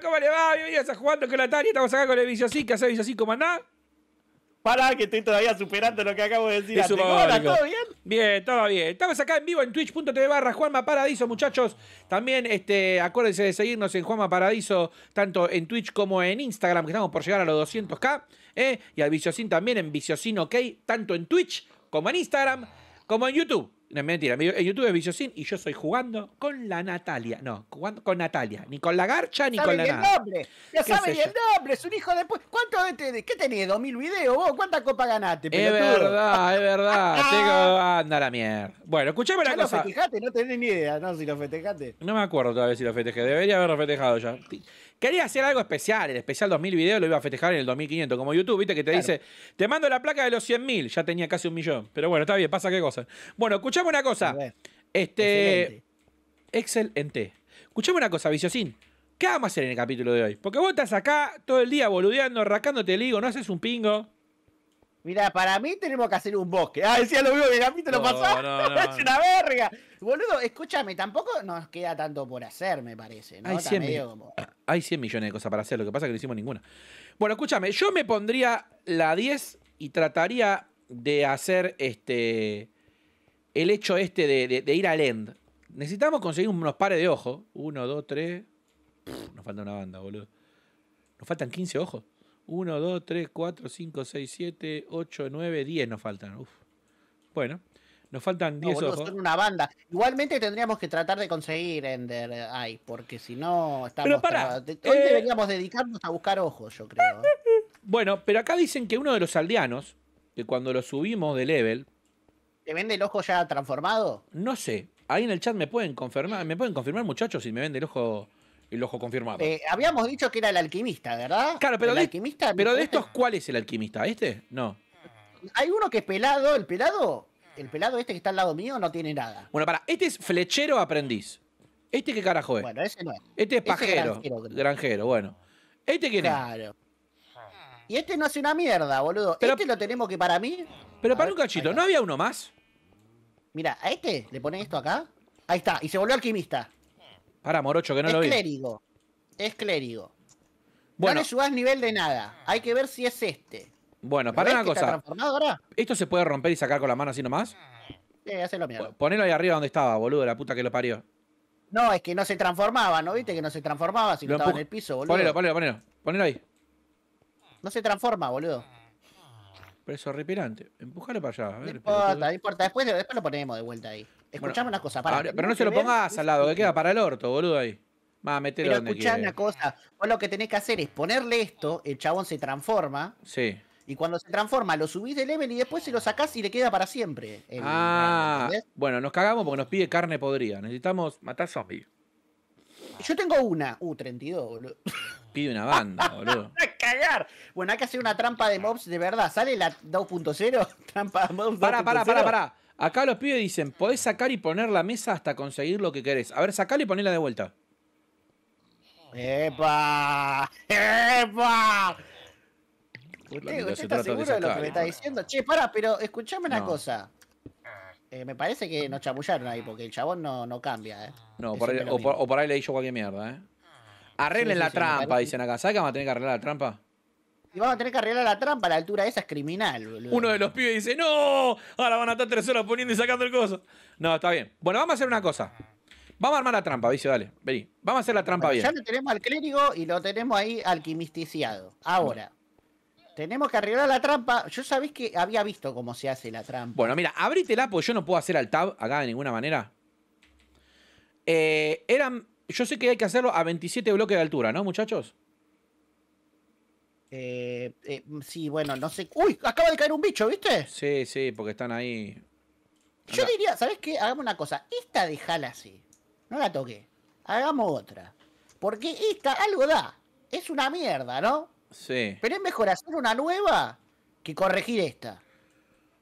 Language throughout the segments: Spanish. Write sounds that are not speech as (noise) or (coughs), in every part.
¿cómo le va? Bienvenidos a Jugando con la Estamos acá con el Villosí. ¿Qué hace Villosí? ¿Cómo nada? Pará, que estoy todavía superando lo que acabo de decir. Hola, ¿todo bien? Bien, todo bien. Estamos acá en vivo en twitch.tv barra Juanma Paradiso, muchachos. También este, acuérdense de seguirnos en Juanma Paradiso, tanto en Twitch como en Instagram, que estamos por llegar a los 200k. ¿eh? Y al Viciosín también en Viciosín OK, tanto en Twitch como en Instagram, como en YouTube. No, mentira. En YouTube es Viciosín y yo soy jugando con la Natalia. No, jugando con Natalia. Ni con la garcha ni con la nada. el nombre. Ya sabe el nombre. Es un hijo de... ¿Cuánto de ¿Qué tenés? ¿2000 videos vos? ¿Cuánta copa ganaste? Es verdad, es verdad. (laughs) Tengo... Anda la mierda. Bueno, escuchemos la cosa. lo festejaste? No tenés ni idea, ¿no? Si lo festejaste. No me acuerdo todavía si lo festejé. Debería haberlo festejado ya. Quería hacer algo especial, el especial 2000 videos lo iba a festejar en el 2500, como YouTube, viste que te dice, te mando la placa de los 100.000, ya tenía casi un millón, pero bueno, está bien, pasa qué cosa. Bueno, escuchame una cosa. Este... T, Escuchame una cosa, Viciosín. ¿Qué vamos a hacer en el capítulo de hoy? Porque vos estás acá todo el día boludeando, rascándote el higo, no haces un pingo. Mira, para mí tenemos que hacer un bosque. Ah, decía lo mismo que mí, lo No, (laughs) no, es una verga. Boludo, escúchame, tampoco nos queda tanto por hacer, me parece. Hay, 100 (clears throat) millones de cosas para hacer, lo que pasa es que no hicimos ninguna. Bueno, escúchame, yo me pondría la 10 y trataría de hacer este el hecho este de, ir al end. Necesitamos conseguir unos pares de ojos. Uno, dos, tres. nos falta una banda, boludo. Nos faltan 15 ojos. 1, 2, 3, 4, 5, 6, 7, 8, 9, 10 nos faltan. Uf. Bueno, nos faltan 10 no, ojos. Son una banda. Igualmente tendríamos que tratar de conseguir Ender Eye, eh, porque si no estamos. Pero para, Hoy eh, deberíamos dedicarnos a buscar ojos, yo creo. ¿eh? Bueno, pero acá dicen que uno de los aldeanos, que cuando lo subimos de level. ¿Te vende el ojo ya transformado? No sé. Ahí en el chat me pueden confirmar, me pueden confirmar, muchachos, si me vende el ojo el ojo confirmado. Eh, habíamos dicho que era el alquimista, ¿verdad? Claro, pero, de, estos, ¿cuál es el alquimista? ¿Este? No. Hay uno que es pelado, el pelado, el pelado este que está al lado mío no tiene nada. Bueno, para, este es flechero aprendiz. ¿Este qué carajo es? Bueno, ese no es. Este es pajero. granjero, bueno. ¿Este quién claro. Claro. Y este no hace una mierda, boludo. Pero, este lo tenemos que para mí. Pero para un cachito, ¿no había uno más? Mira, a este le ponen esto acá. Ahí está, y se volvió alquimista. Ahora, Morocho, que no es lo vi. Clérigo. Es clérigo. Bueno. No le nivel de nada. Hay que ver si es este. Bueno, para una cosa. Ahora? ¿Esto se puede romper y sacar con la mano así nomás? Sí, lo mierda. Ponelo ahí arriba donde estaba, boludo, la puta que lo parió. No, es que no se transformaba, ¿no viste? Que no se transformaba si estaba en el piso, boludo. Ponelo, ponelo, ponelo. Ponelo ahí. No se transforma, boludo. preso eso es para allá. A ver, no importa, no importa. Después, después lo ponemos de vuelta ahí. Escuchame una cosa, pero no se lo pongas al lado, que queda para el orto, boludo ahí. Va, metelo pero escuchá una cosa. Vos lo que tenés que hacer es ponerle esto, el chabón se transforma. Sí. Y cuando se transforma, lo subís de level y después se lo sacás y le queda para siempre. ah, bueno, nos cagamos porque nos pide carne podrida. Necesitamos matar zombies. Yo tengo una. Uh, 32, boludo. (laughs) Pide una banda, boludo. (laughs) cagar. Bueno, hay que hacer una trampa de mobs de verdad. ¿Sale la 2.0? (laughs) Trampa de mobs. Para, para, para, para. Acá los pibes dicen, podés sacar y poner la mesa hasta conseguir lo que querés. A ver, sacala y ponela de vuelta. ¡Epa! (laughs) ¡Epa! Usted, usted está seguro de, lo que me está diciendo. Che, para, pero escuchame una cosa. Eh, me parece que nos chamullaron ahí, porque el chabón no, no cambia, ¿eh? No, o, por, ahí le dicho cualquier mierda, ¿eh? Arreglen la trampa, dicen acá. ¿Sabes que vamos a tener que arreglar la trampa? Y vamos a tener que arreglar la trampa a la altura esa, es criminal, Uno de los pibes dice, no, ahora van a estar tres horas poniendo y sacando el coso. No, está bien. Bueno, vamos a hacer una cosa. Vamos a armar la trampa, dice, dale, vení. Vamos a hacer la trampa bien. Ya lo tenemos al clérigo y lo tenemos ahí alquimisticiado. Ahora, tenemos que arreglar la trampa. Yo sabés que había visto cómo se hace la trampa. Bueno, mira, abrítela porque yo no puedo hacer al tab acá de ninguna manera. Eh, eran, yo sé que hay que hacerlo a 27 bloques de altura, ¿no, muchachos? Eh, eh, sí, bueno, no sé. ¡Uy! Acaba de caer un bicho, ¿viste? Sí, sí, porque están ahí. Yo diría, ¿sabes qué? Hagamos una cosa. Esta dejala así. No la toque. Hagamos otra. Porque esta algo da. Es una mierda, ¿no? Sí. Pero es mejor hacer una nueva que corregir esta.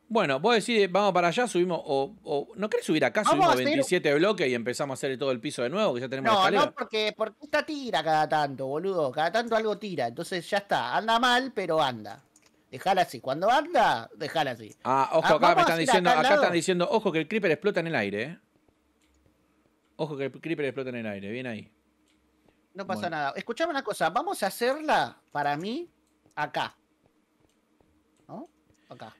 Bueno, vos decís, vamos para allá, subimos, o, ¿no querés subir acá? subimos 27 bloques y empezamos a hacer todo el piso de nuevo, que ya tenemos No, no, porque, porque esta tira cada tanto, boludo. Cada tanto algo tira. Entonces ya está, anda mal, pero anda. Dejala así. Cuando anda, dejala así. Ah, ojo, ah, acá me están diciendo, acá, están diciendo, ojo que el creeper explota en el aire, eh. Ojo que el creeper explota en el aire, bien ahí. No pasa nada. Escuchame una cosa, vamos a hacerla para mí acá.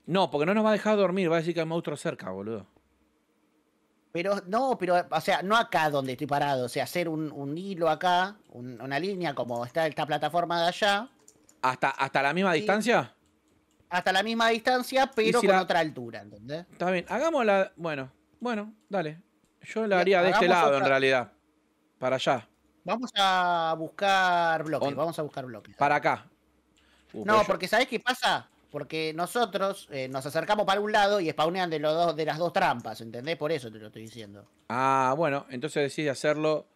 No, porque no nos va a dejar dormir, va a decir que hay monstruos cerca, boludo. Pero no, pero, o sea, no acá donde estoy parado, o sea, hacer un, hilo acá, una línea como está esta plataforma de allá, ¿Hasta, hasta la misma distancia? hasta la misma distancia, pero con otra altura, ¿entendés? Está bien, hagámosla. Bueno, bueno, dale. Yo la haría de este lado en realidad. Para allá, Vamos a buscar bloques, vamos a buscar bloques. para acá. Uh, no, porque ¿sabés qué pasa? Porque nosotros eh, nos acercamos para un lado y spawnean de, los dos, de las dos trampas, ¿entendés? Por eso te lo estoy diciendo. Ah, bueno, entonces decide hacerlo.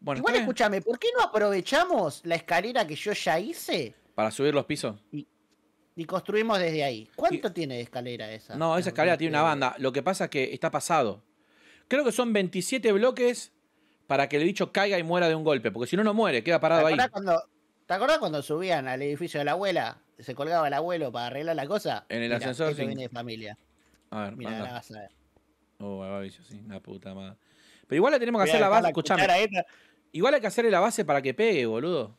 Bueno, Igual escúchame, ¿por qué no aprovechamos la escalera que yo ya hice? Para subir los pisos. Y, construimos desde ahí. ¿Cuánto tiene de escalera esa? No, esa escalera tiene una banda. Lo que pasa es que está pasado. Creo que son 27 bloques para que el bicho caiga y muera de un golpe. Porque si no, no muere, queda parado ahí. ¿Te acordás cuando subían al edificio de la abuela? se colgaba el abuelo para arreglar la cosa. En el ascensor. viene de familia. A ver, mira, la vas a ver. Oh, sí, una puta madre. Pero igual le tenemos que hacer la base, Igual hay que hacerle la base para que pegue, boludo.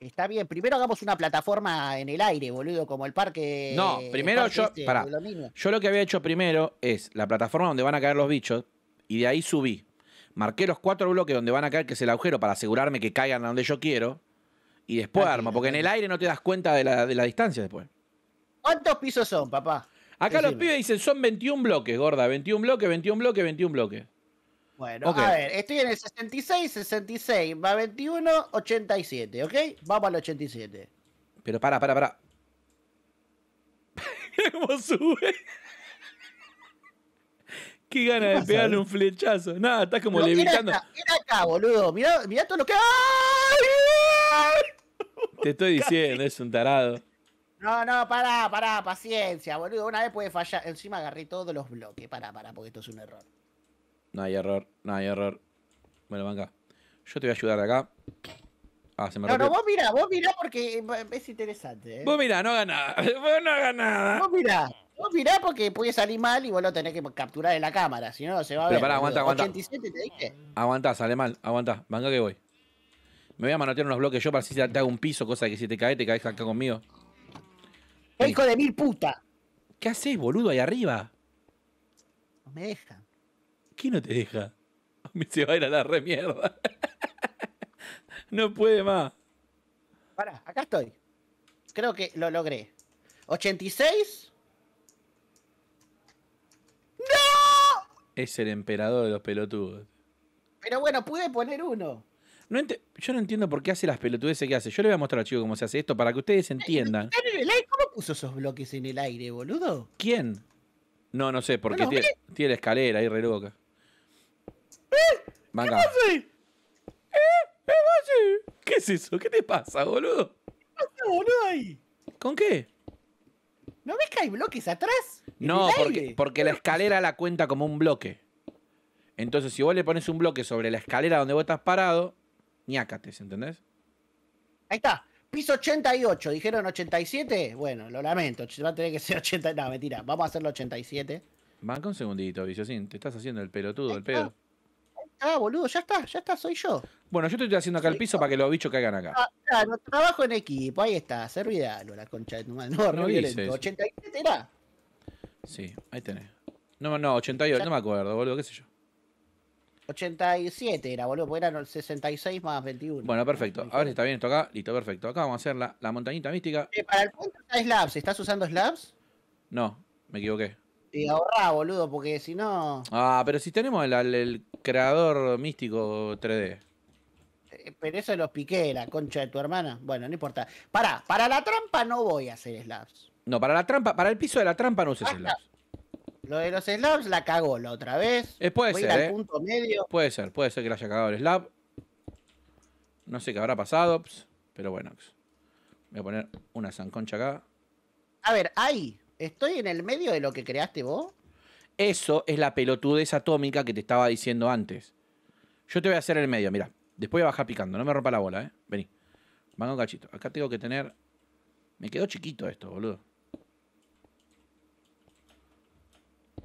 Está bien, primero hagamos una plataforma en el aire, boludo, como el parque. No, primero yo. Este yo lo que había hecho primero es la plataforma donde van a caer los bichos y de ahí subí. Marqué los cuatro bloques donde van a caer, que es el agujero, para asegurarme que caigan a donde yo quiero. Y después arma, porque en el aire no te das cuenta de la, de la distancia después. ¿Cuántos pisos son, papá? Acá los pibes dicen son 21 bloques, gorda. 21 bloques, 21 bloques, 21 bloques. Bueno, a ver, estoy en el 66, 66, va 21, 87, ¿ok? Vamos al 87. Pero para, para, para. (laughs) ¿Cómo sube? Qué gana de pegarle eh? un flechazo. Nada, estás como levitando. Mira acá, boludo. Mira todo lo que. ¡Ay! Te estoy diciendo, es un tarado. No, no, pará, pará, paciencia, boludo. Una vez puede fallar. Encima agarré todos los bloques. Pará, pará, porque esto es un error. No hay error, no hay error. Bueno, venga Yo te voy a ayudar acá. Ah, se me no, rompió. no, vos mirá, vos mirá porque es interesante. Eh. Vos mirá, no hagas nada. (laughs) Vos no hagas nada. Vos mirá. Vos mirá porque puede salir mal y vos lo tenés que capturar en la cámara. Si no, se va a ver. Pero pará, aguanta, aguanta. 87 te dije. Aguantá, sale mal. Aguantá. Venga que voy. Me voy a manotear unos bloques yo para si te hago un piso, cosa que si te caes, te caes acá conmigo. ¡Hijo de mil puta! ¿Qué haces, boludo, ahí arriba? No me dejan ¿Qué no te deja? (laughs) Me se va a ir a la re mierda. (laughs) no puede más. Pará, acá estoy. Creo que lo logré. 86. ¡No! Es el emperador de los pelotudos. Pero bueno, pude poner uno yo no entiendo por qué hace las pelotudeces que hace. Yo le voy a mostrar al chico cómo se hace esto para que ustedes entiendan. ¿Cómo puso esos bloques en el aire, boludo? ¿Quién? No, no sé, porque tiene, la escalera ahí re loca. ¿Eh? ¿Qué ¿Eh? ¿Eh? ¿Qué es eso? ¿Qué te pasa, boludo? ¿Qué pasa, boludo, ¿Con qué? ¿No ves que hay bloques atrás? No, porque, porque la escalera la cuenta como un bloque. Entonces, si vos le pones un bloque sobre la escalera donde vos estás parado, ñácates, ¿entendés? Ahí está. Piso 88, dijeron 87. Bueno, lo lamento, va a tener que ser 80. No, mentira, vamos a hacerlo 87. Banca un segundito, Viciosín, Te estás haciendo el pelotudo, el pedo. Ah, boludo, ya está, ya está, soy yo. Bueno, yo te estoy haciendo acá el piso para que los bichos caigan acá. Ah, trabajo en equipo, ahí está, servidalo, la concha de tu madre. No, no 87 era. Sí, ahí tenés. No, no, 88, no me acuerdo, boludo, qué sé yo. 87 era, boludo, porque eran 66 más 21. Bueno, perfecto. Ahora está bien esto acá. Listo, perfecto. Acá vamos a hacer la, la montañita mística. Eh, para el punto está Slabs. ¿Estás usando Slabs? No, me equivoqué. Y ahorrá, boludo, porque si no. Ah, pero si tenemos el, creador místico 3D. Eh, pero eso los piqué, la concha de tu hermana. Bueno, no importa. Pará, para la trampa no voy a hacer Slabs. No, para la trampa, para el piso de la trampa no uses Slabs. Lo de los slabs la cagó la otra vez. Eh, puede ser. Eh. medio. Puede ser, puede ser que la haya cagado el slab. No sé qué habrá pasado, pero bueno. Voy a poner una zanconcha acá. A ver, ahí. ¿Estoy en el medio de lo que creaste vos? Eso es la pelotudez atómica que te estaba diciendo antes. Yo te voy a hacer el medio, mira. Después voy a bajar picando, no me rompa la bola, ¿eh? Vení. Venga un cachito. Acá tengo que tener... Me quedó chiquito esto, boludo.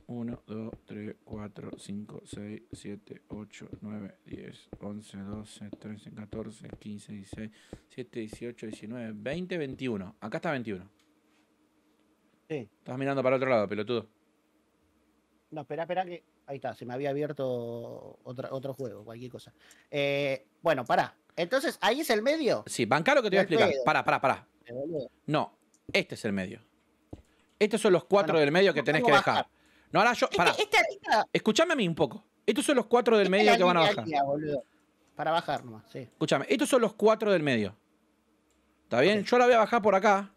1, 2, 3, 4, 5, 6, 7, 8, 9, 10, 11, 12, 13, 14, 15, 16, 17, 18, 19, 20, 21. Acá está 21. Sí. Estás mirando para otro lado, pelotudo. No, espera, espera que... Ahí está, se me había abierto otro, otro juego, cualquier cosa. Eh, bueno, pará. Entonces, ahí es el medio. Sí, banca lo que te voy a explicar. Para, Pará, pará, pará. No, este es el medio. Estos son los cuatro del medio que tenés que dejar. Bajar. No, ahora yo. a mí un poco. Estos son los cuatro del medio que van a bajar. Para bajar nomás, sí. Escúchame, estos son los cuatro del medio. ¿Está bien? Yo la voy a bajar por acá.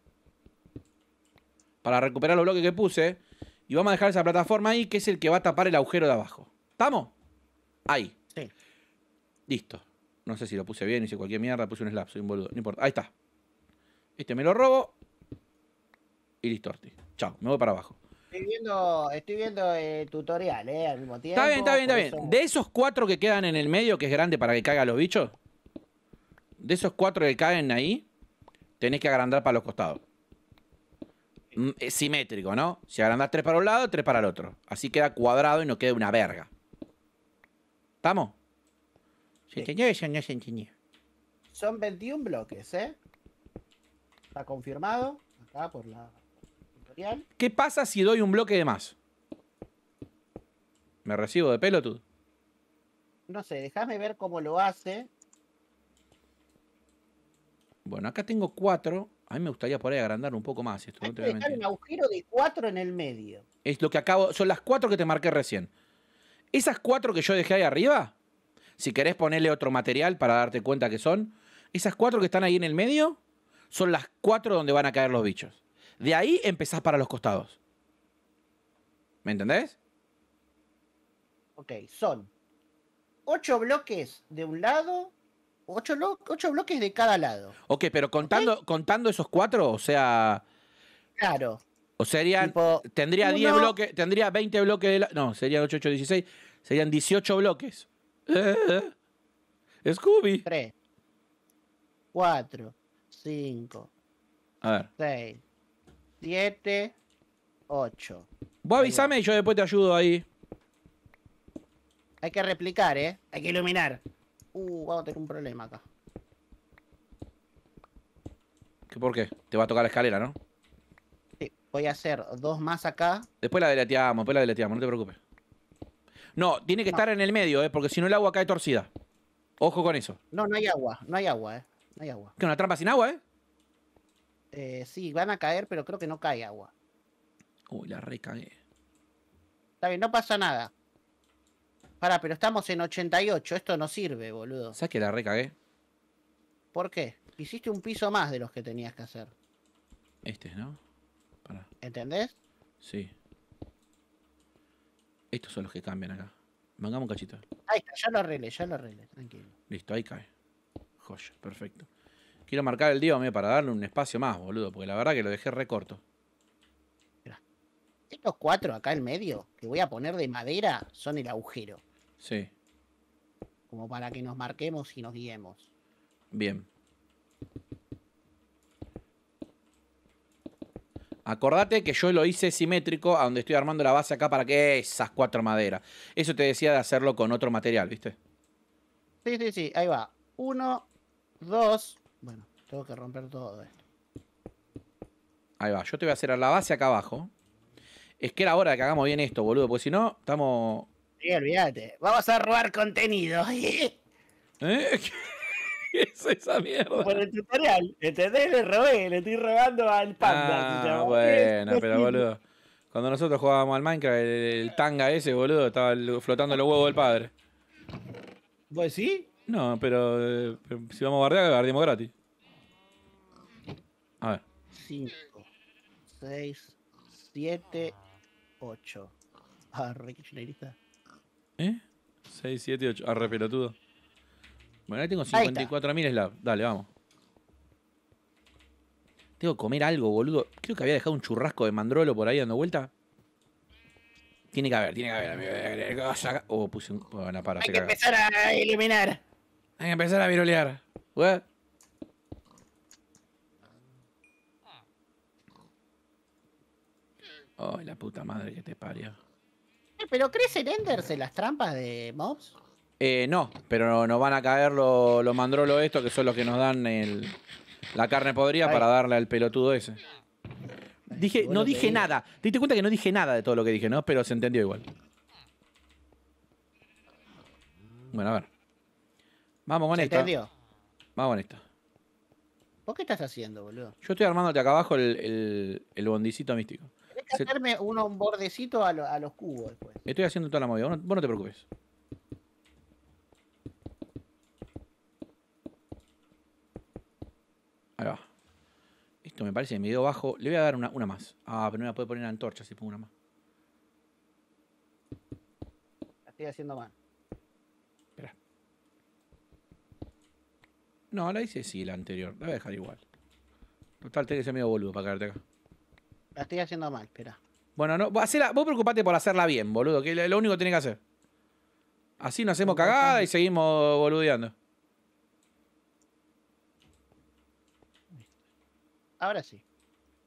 Para recuperar los bloques que puse. Y vamos a dejar esa plataforma ahí, que es el que va a tapar el agujero de abajo. ¿Estamos? Ahí. Sí. Listo. No sé si lo puse bien, hice cualquier mierda, puse un slap, soy un boludo. No importa. Ahí está. Este me lo robo. Y listo, Chao, me voy para abajo. Estoy viendo, estoy viendo eh, tutorial, ¿eh? Al mismo tiempo. Está bien, está bien, está bien. De esos cuatro que quedan en el medio, que es grande para que caigan los bichos, de esos cuatro que caen ahí, tenés que agrandar para los costados. Mm, es simétrico, ¿no? Si agrandás tres para un lado, tres para el otro. Así queda cuadrado y no queda una verga. ¿Estamos? Son 21 bloques, ¿eh? Está confirmado acá por la ¿Qué pasa si doy un bloque de más? ¿Me recibo de pelo tú? No sé, déjame ver cómo lo hace. Bueno, acá tengo cuatro. A mí me gustaría por ahí agrandar un poco más esto. Hay un agujero de cuatro en el medio. Es lo que acabo. Son las cuatro que te marqué recién. Esas cuatro que yo dejé ahí arriba, si querés ponerle otro material para darte cuenta que son, esas cuatro que están ahí en el medio, son las cuatro donde van a caer los bichos. De ahí empezás para los costados. ¿Me entendés? Ok, son ocho bloques de un lado, ocho, ocho bloques de cada lado. Ok, pero contando, contando esos cuatro, o sea. Claro. O serían. tendría 10 bloques, tendría 20 bloques de No, serían 8, 8, 16. Serían 18 bloques. Eh, eh. Scooby. 3, 4, 5, A ver. 6, 7, 8. Vos avísame y yo después te ayudo ahí. Hay que replicar, ¿eh? Hay que iluminar. Uh, vamos a tener un problema acá. ¿Qué por qué? Te va a tocar la escalera, ¿no? Sí, voy a hacer dos más acá. Después la deleteamos, después la deleteamos, no te preocupes. No, tiene que estar en el medio, ¿eh? Porque si no el agua cae torcida. Ojo con eso. No, no hay agua, no hay agua, ¿eh? No hay agua. ¿Qué, una trampa sin agua, eh? Eh, sí, van a caer, pero creo que no cae agua. Uy, la recagué. Está bien, no pasa nada. Pará, pero estamos en 88. Esto no sirve, boludo. ¿Sabes que la recagué? ¿Por qué? Hiciste un piso más de los que tenías que hacer. Este, ¿no? Pará. ¿Entendés? Sí. Estos son los que cambian acá. Mangamos un cachito. Ahí está, ya lo arreglé, ya lo arreglé, tranquilo. Listo, ahí cae. Joya, perfecto. Quiero marcar el dio para darle un espacio más, boludo, porque la verdad que lo dejé recorto. Estos cuatro acá en medio, que voy a poner de madera, son el agujero. Sí. Como para que nos marquemos y nos guiemos. Bien. Acordate que yo lo hice simétrico a donde estoy armando la base acá para que esas cuatro maderas. Eso te decía de hacerlo con otro material, ¿viste? Sí, sí, sí. Ahí va. Uno, dos, bueno, tengo que romper todo esto. Ahí va, yo te voy a hacer a la base acá abajo. Es que era hora de que hagamos bien esto, boludo, porque si no, estamos. Sí, olvídate. Vamos a robar contenido. (laughs) ¿Eh? (laughs) ¿Qué es esa mierda? Por el tutorial, ¿entendés? Le robé, le estoy robando al panda. Ah, bueno, (laughs) pero boludo. Cuando nosotros jugábamos al Minecraft, el, tanga ese, boludo, estaba flotando los huevos del padre. ¿Vos sí? No, pero eh, si vamos a bardear, bardeamos gratis. A ver. 5, 6, 7, 8. Arre, qué ¿Eh? 6, 7, 8. Arre, pelotudo. Bueno, ahí tengo 54.000 slabs. Dale, vamos. Tengo que comer algo, boludo. Creo que había dejado un churrasco de mandrolo por ahí dando vuelta. Tiene que haber, tiene que haber. O oh, puse un... Bueno, para, Hay que empezar a eliminar empezar a virolear. Ay, Oh, la puta madre que te parió. Eh, ¿Pero crees en Enders las trampas de mobs? Eh, no, pero nos van a caer los lo mandrolos estos que son los que nos dan el, la carne podrida para darle al pelotudo ese. Dije, no dije nada. Te diste cuenta que no dije nada de todo lo que dije, ¿no? Pero se entendió igual. Bueno, a ver. Vamos con esto. Vamos con esto. ¿Vos qué estás haciendo, boludo? Yo estoy armándote acá abajo el, el, el bondicito místico. Tenés que hacerme un bordecito a, a, los cubos después. Estoy haciendo toda la movida, vos no, te preocupes. Ahí va. Esto me parece, medio bajo. Le voy a dar una, más. Ah, pero no la puedo poner en antorcha si pongo una más. La estoy haciendo mal. No, la hice sí, la anterior. La voy a dejar igual. Total, tenés que ser medio boludo para quedarte acá. La estoy haciendo mal, espera. Bueno, no, vos, preocupate por hacerla bien, boludo, que es lo único que tenés que hacer. Así nos hacemos cagada y seguimos boludeando. Ahora sí.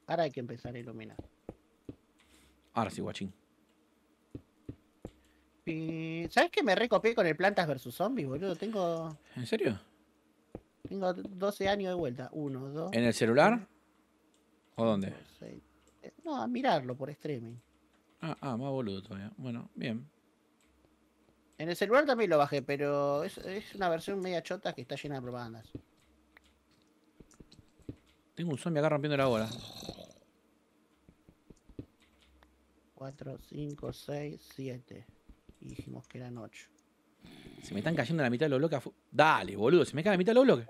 Ahora hay que empezar a iluminar. Ahora sí, guachín. ¿Sabes que me recopié con el Plantas versus Zombies, boludo? Tengo. ¿En serio? Tengo 12 años de vuelta. Uno, dos. ¿En el celular? ¿O dónde? No, a mirarlo por streaming. Ah, ah, más boludo todavía. Bueno, bien. En el celular también lo bajé, pero es, una versión media chota que está llena de propagandas. Tengo un zombie acá rompiendo la bola. 4, 5, 6, 7. dijimos que eran 8. Se me están cayendo a la mitad de los bloques. Dale, boludo, se me cae la mitad de los bloques.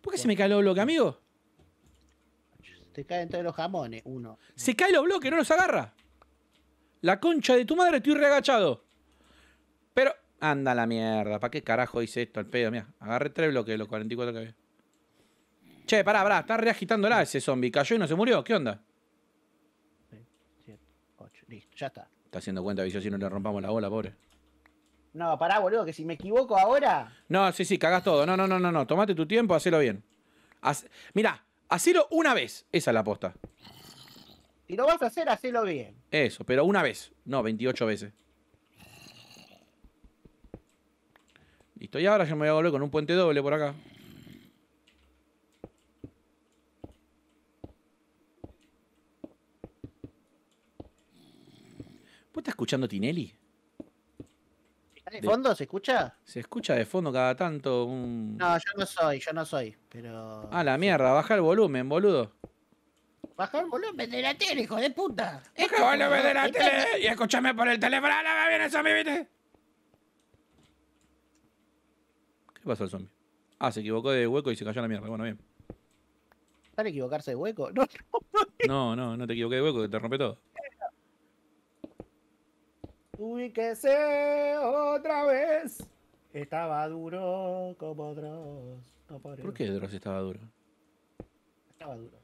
¿Por qué se me cae el bloque, amigo? Se caen de los jamones, uno. Se cae los bloques, no los agarra. La concha de tu madre, estoy reagachado. Pero, anda la mierda. ¿Para qué carajo hice esto al pedo? Mira, agarré tres bloques de los 44 que había. Che, pará, pará, está reagitándola ese zombie. Cayó y no se murió. ¿Qué onda? 7, 8, listo, ya está. Está haciendo cuenta, Vicio, si no le rompamos la bola, pobre. No, pará, boludo, que si me equivoco ahora. No, sí, sí, cagás todo. No, no, no, no, no. Tomate tu tiempo, hacelo bien. Mira, Mirá, hacelo una vez. Esa es la aposta. Si lo vas a hacer, hacelo bien. Eso, pero una vez. No, 28 veces. Listo, y ahora yo me voy a volver con un puente doble por acá. ¿Vos estás escuchando Tinelli? ¿De, fondo se escucha? Se escucha de fondo cada tanto un... No, yo no soy, yo no soy, pero... Ah, la mierda, baja el volumen, boludo. Baja el volumen de la tele, hijo de puta. Baja el volumen de la tele y escúchame por el teléfono. ¡Ah, la me viene el zombie, viste! ¿Qué pasó al zombie? Ah, se equivocó de hueco y se cayó a la mierda. Bueno, bien. ¿Para equivocarse de hueco? (laughs) No, no, no. te equivoqué de hueco, te rompe todo. Ubíquese otra vez. Estaba duro como Dross. ¿Por qué Dross estaba duro? Estaba duro.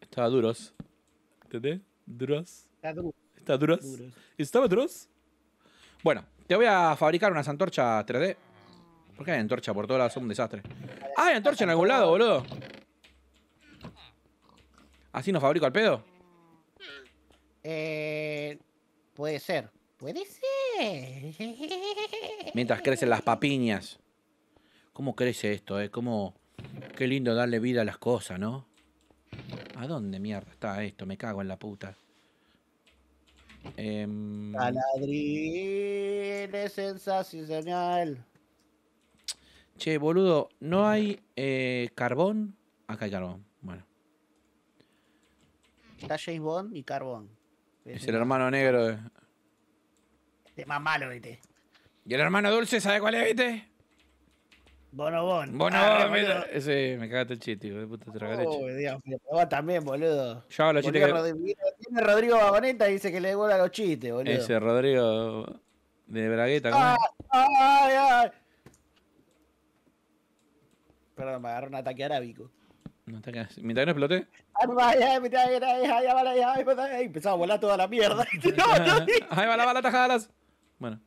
Estaba duros. ¿Entendés? Duros. Está duro. Está duros. ¿Estaba duro? Bueno, te voy a fabricar unas antorchas 3D. ¿Por qué hay antorcha por todas Son un desastre. ¡Ah, hay antorcha en algún lado, boludo! ¿Así no fabrico al pedo? Eh, puede ser. Puede ser. Mientras crecen las papiñas. ¿Cómo crece esto? Eh? ¿Cómo... Qué lindo darle vida a las cosas, ¿no? ¿A dónde mierda está esto? Me cago en la puta. Eh... Em, es sensacional. Che, boludo, ¿no hay eh, carbón? Acá hay carbón, bueno. Está James Bond y carbón. Es el hermano negro de... de más malo, viste. ¿Y el hermano dulce sabe cuál es, viste? Bonobón. Bonobón, mira. Ah, Ese, me cagaste el chiste, hijo de puta, te oh, Dios vos también, boludo. Yo hago los chistes Rodrigo, Tiene Rodrigo Vagoneta y dice que le devuelva los chistes, boludo. Ese Rodrigo de Bragueta. Perdón, me agarró un ataque arábico. No te Mientras que no explote. Empezaba a volar toda la mierda. Ahí va la bala, tajadas. Bueno.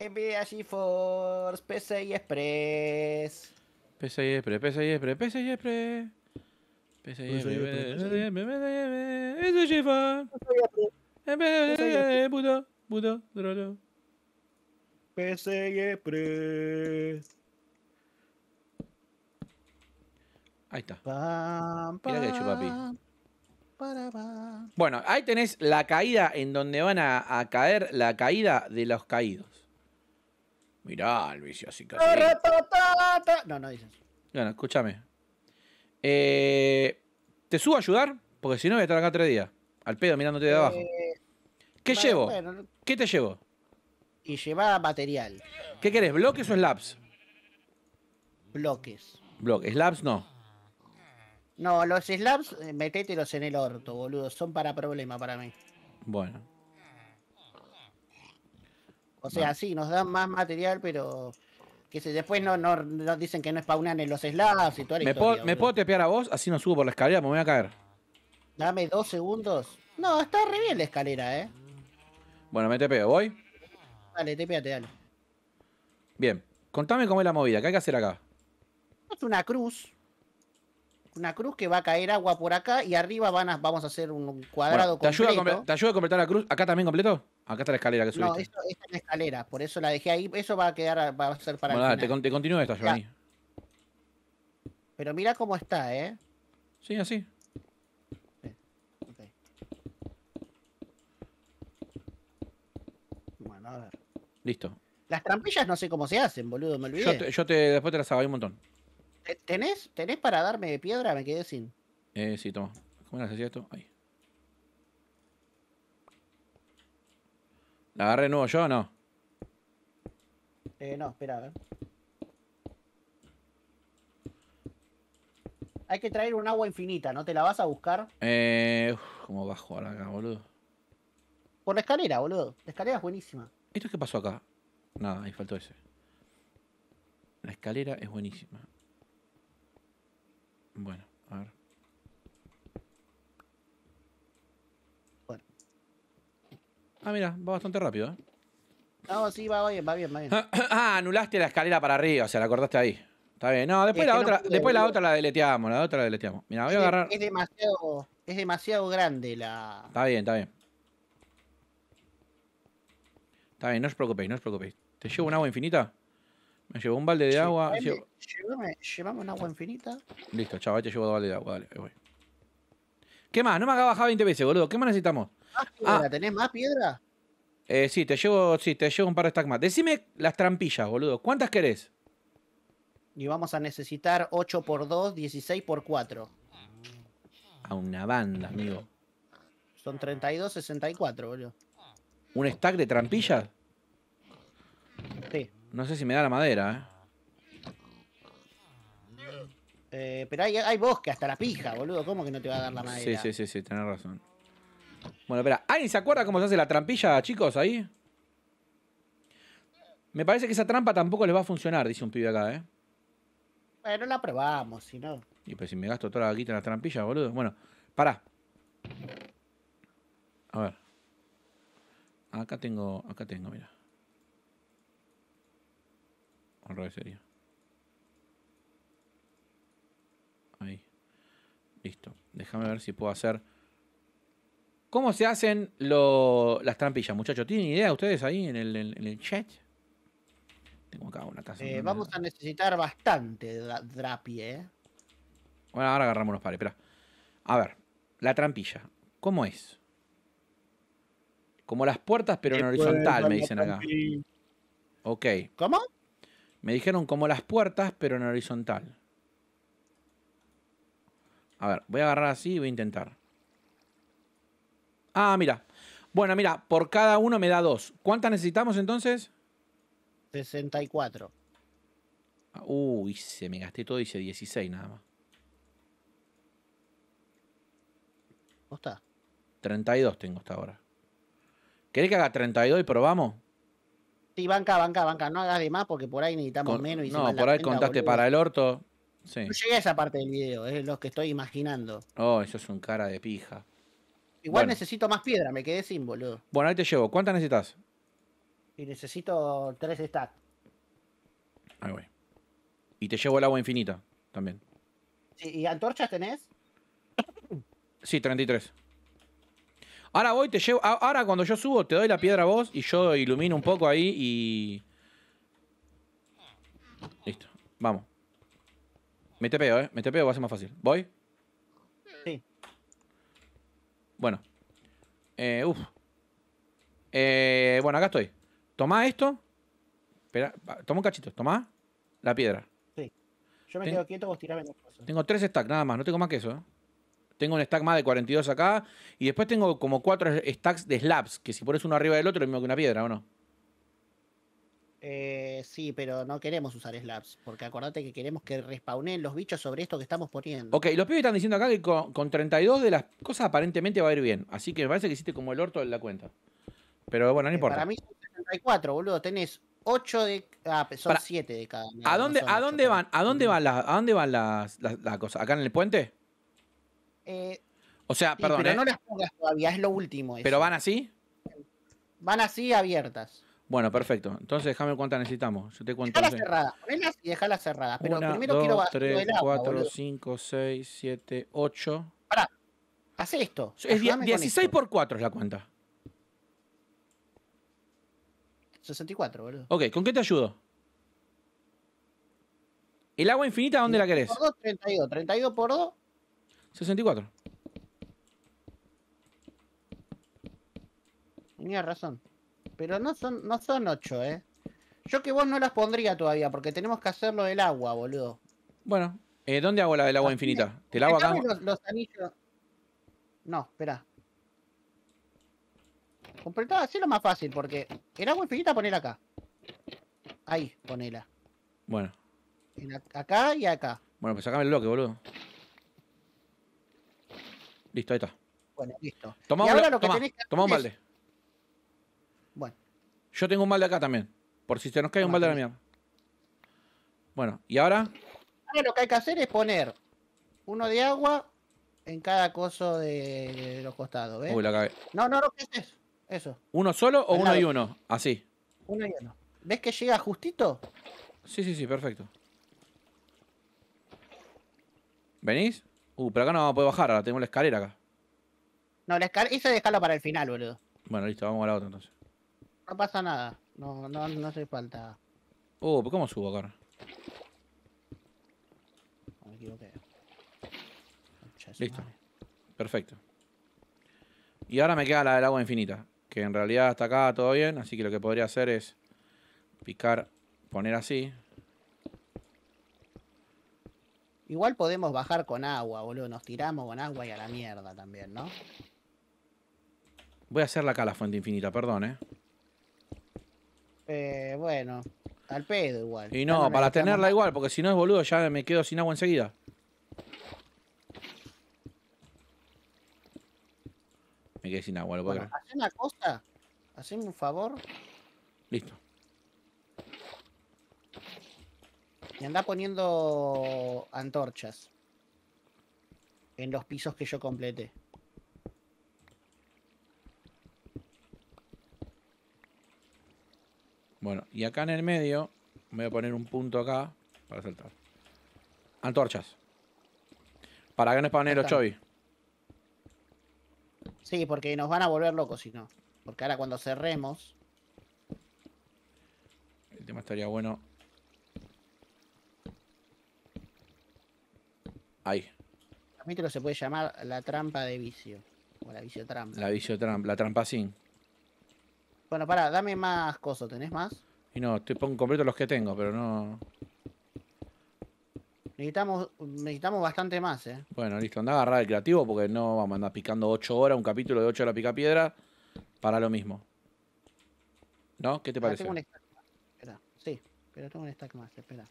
NBA GeForce, y Express. y Express, y Express, y Express. PCI Express, Express. Puto, puto, y Express. Ahí está. Mira que hecho, Bueno, ahí tenés la caída en donde van a, caer la caída de los caídos. Mirá, Luis, así casi. No, no dices. Bueno, escúchame. Eh, ¿Te subo a ayudar? Porque si no voy a estar acá tres días. Al pedo mirándote de abajo. Eh, ¿Qué llevo? ¿Qué te llevo? Y lleva material. ¿Qué querés? ¿Bloques o slabs? Bloques. Bloques. Slabs no. No, los slabs, eh, metételos en el orto, boludo. Son para problema para mí. Bueno. O sea, sí, nos dan más material, pero. Que si después no, dicen que no spawnan en los slabs y toda ¿Me, puedo, ¿Me tepear a vos? Así no subo por la escalera, me voy a caer. Dame dos segundos. No, está re bien la escalera, eh. Bueno, me tepeo, ¿voy? Dale, tepeate, dale. Bien, contame cómo es la movida, ¿qué hay que hacer acá? Es una cruz una cruz que va a caer agua por acá y arriba vamos a hacer un cuadrado ¿te completo. Ayuda a ¿Te ayuda a completar la cruz? ¿Acá también completo? Acá está la escalera que sube No, esta es la escalera, por eso la dejé ahí. Eso va a quedar, va a ser para bueno, Te, te continúa esta, Giovanni. Pero mira cómo está, ¿eh? Sí, así. Bueno, a ver. Listo. Las trampillas no sé cómo se hacen, boludo, me olvidé. Yo te, después te las hago, hay un montón. ¿Tenés, ¿Tenés para darme piedra? Me quedé sin. Eh, sí, toma. ¿Cómo era esto? Ahí. ¿La agarré nuevo yo o no? Eh, no, espera, a ver. Hay que traer un agua infinita, ¿no te la vas a buscar? Eh. como ¿Cómo bajo ahora acá, boludo? Por la escalera, boludo. La escalera es buenísima. ¿Esto qué pasó acá? Nada, ahí faltó ese. La escalera es buenísima. Bueno, a ver. Bueno. Ah, mira, va bastante rápido, ¿eh? No, sí, va, bien, va bien, va bien. (laughs) ah, anulaste la escalera para arriba, o sea, la cortaste ahí. Está bien. No, después la otra, después la otra la deleteamos, la otra la deleteamos. Mira, voy a agarrar. Es demasiado, es demasiado grande la. Está bien, está bien. Está bien, no os preocupéis, no os preocupéis. ¿Te llevo un agua infinita? Me llevó un balde de agua. llevamos un agua infinita. Listo, chaval, te llevo dos balde de agua, dale, ¿Qué más? No me haga bajar 20 veces, boludo. ¿Qué más necesitamos? Ah. ¿Tenés más piedra? Eh, sí, te llevo, sí, te llevo un par de stacks más. Decime las trampillas, boludo. ¿Cuántas querés? Y vamos a necesitar 8 por 2, 16 por 4. A una banda, amigo. Son 32, 64, boludo. ¿Un stack de trampillas? Sí. No sé si me da la madera, ¿eh? eh pero hay, bosque hasta la pija, boludo. ¿Cómo que no te va a dar la madera? Sí, sí, sí, sí, tenés razón. Bueno, espera. ¿Alguien se acuerda cómo se hace la trampilla, chicos, ahí? Me parece que esa trampa tampoco les va a funcionar, dice un pibe acá, ¿eh? Bueno, la probamos, si no. Y pues si me gasto toda la guita en la trampilla, boludo. Bueno, pará. A ver. Acá tengo, acá tengo, mira. Al sería. Ahí. Listo. Déjame ver si puedo hacer. ¿Cómo se hacen las trampillas, muchachos? ¿Tienen idea ustedes ahí en el, chat? Tengo acá una casa. Eh, vamos a necesitar bastante drapie, ¿eh? Bueno, ahora agarramos los pares, espera. A ver, la trampilla. ¿Cómo es? Como las puertas, pero en horizontal, me dicen acá. Ok. ¿Cómo? Me dijeron como las puertas, pero en horizontal. A ver, voy a agarrar así y voy a intentar. Ah, mira. Bueno, mira, por cada uno me da dos. ¿Cuántas necesitamos entonces? 64. Uy, se me gasté todo, y hice 16 nada más. ¿Cómo está? 32 tengo hasta ahora. ¿Querés que haga 32 y probamos? Sí, banca, banca, banca. No hagas de más porque por ahí necesitamos menos. Y no, por ahí contaste para el orto. llegué a esa parte del video, es lo que estoy imaginando. Oh, eso es un cara de pija. Igual necesito más piedra, me quedé sin, boludo. Bueno, ahí te llevo. ¿Cuántas necesitas? Y necesito tres stats. Ahí voy. Y te llevo el agua infinita también. ¿Y antorchas tenés? Sí, 33. Ahora voy, te llevo. Ahora cuando yo subo, te doy la piedra a vos y yo ilumino un poco ahí y. Listo. Vamos. Me te eh. Me te va a ser más fácil. ¿Voy? Sí. Bueno. Eh, uf. Eh, bueno, acá estoy. Tomá esto. Espera, toma un cachito. Tomá la piedra. Sí. Yo me quedo quieto, vos tirame menos Tengo tres stacks nada más, no tengo más que eso, eh. Tengo un stack más de 42 acá y después tengo como cuatro stacks de slabs, que si pones uno arriba del otro es lo mismo que una piedra, ¿o no? Eh, sí, pero no queremos usar slabs, porque acordate que queremos que respawnen los bichos sobre esto que estamos poniendo. Ok, los pibes están diciendo acá que con, 32 de las cosas aparentemente va a ir bien, así que me parece que hiciste como el orto de la cuenta. Pero bueno, no eh, importa. Para mí son 34, boludo, tenés 8 de ah, son 7 de cada. ¿A dónde, ¿a dónde van? ¿A dónde van las a dónde van las cosas? ¿Acá en el puente? Eh, o sea, perdón. pero ¿eh? no las pongas todavía, es lo último. Eso. ¿Pero van así? Van así abiertas. Bueno, perfecto. Entonces déjame cuántas necesitamos. Yo te cuento. cerrada. Pero primero quiero 3, 4, 5, 6, 7, 8. Pará. Haz esto. Es 16 por 4 es la cuenta. 64, boludo. Ok, ¿con qué te ayudo? ¿El agua infinita dónde la querés? 32. 32 por 2, 64. Tenía razón. Pero no son, no son 8, ¿eh? Yo que vos no las pondría todavía, porque tenemos que hacerlo del agua, boludo. Bueno, eh, ¿dónde hago la del agua infinita? ¿Te la hago acá? Los, No, espera. Completá, así lo más fácil, porque el agua infinita ponela acá. Ahí, ponela. Bueno. acá y acá. Bueno, pues sacame el bloque, boludo. Listo, ahí está. Bueno, listo. Tomá un balde. Bueno. Yo tengo un balde acá también. Por si se nos cae un balde a la mierda. Bueno, y ahora. Ahora lo que hay que hacer es poner uno de agua en cada coso de los costados. ¿ves? Uy, la cagué. No, no, lo ¿qué es eso? eso. ¿Uno solo o uno y uno? Así. Uno y uno. ¿Ves que llega justito? Sí, sí, sí, perfecto. ¿Venís? Uh, pero acá no vamos bajar, ahora tenemos la escalera acá. No, la escalera. Hice dejarlo para el final, boludo. Bueno, listo, vamos a la otra entonces. No pasa nada. No, no, no hace falta. Uh, pero ¿cómo subo acá? Me equivoqué. Listo. Perfecto. Y ahora me queda la del agua infinita. Que en realidad hasta acá todo bien. Así que lo que podría hacer es picar, poner así. Igual podemos bajar con agua, boludo. Nos tiramos con agua y a la mierda también, ¿no? Voy a hacerla acá la fuente infinita, perdón, ¿eh? Eh, bueno, al pedo igual. Y no, para tenerla igual, porque si no es boludo, ya me quedo sin agua enseguida. Me quedé sin agua, lo puedo bueno, hacer una cosa, haceme un favor. Listo. Y anda poniendo antorchas. En los pisos que yo completé. Bueno, y acá en el medio voy a poner un punto acá para saltar. Antorchas. Para que no spawnen los Sí, porque nos van a volver locos si no. Porque ahora cuando cerremos... El tema estaría bueno Ahí. El lo se puede llamar La trampa de vicio. O la vicio trampa. La vicio trampa, la trampa sin. Bueno, pará, dame más cosas. ¿Tenés más? Y no, estoy pongo completo los que tengo, pero no. Necesitamos, necesitamos bastante más, eh. Bueno, listo, anda a agarrar el creativo porque no vamos a andar picando 8 horas, un capítulo de 8 horas pica piedra para lo mismo. ¿No? ¿Qué te ah, parece? Tengo un stack sí, pero tengo un stack más, espera.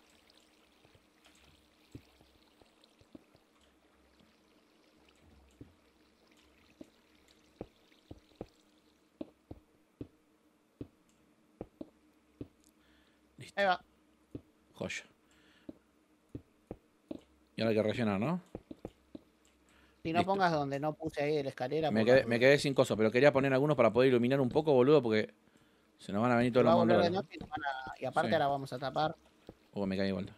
Ahí va. Joya. Y ahora hay que rellenar, ¿no? Si no pongas donde no puse ahí la escalera. Me quedé, sin cosas, pero quería poner algunos para poder iluminar un poco, boludo, porque se nos van a venir todos los mondones. Y, aparte ahora vamos a tapar. Uy, me caí igual.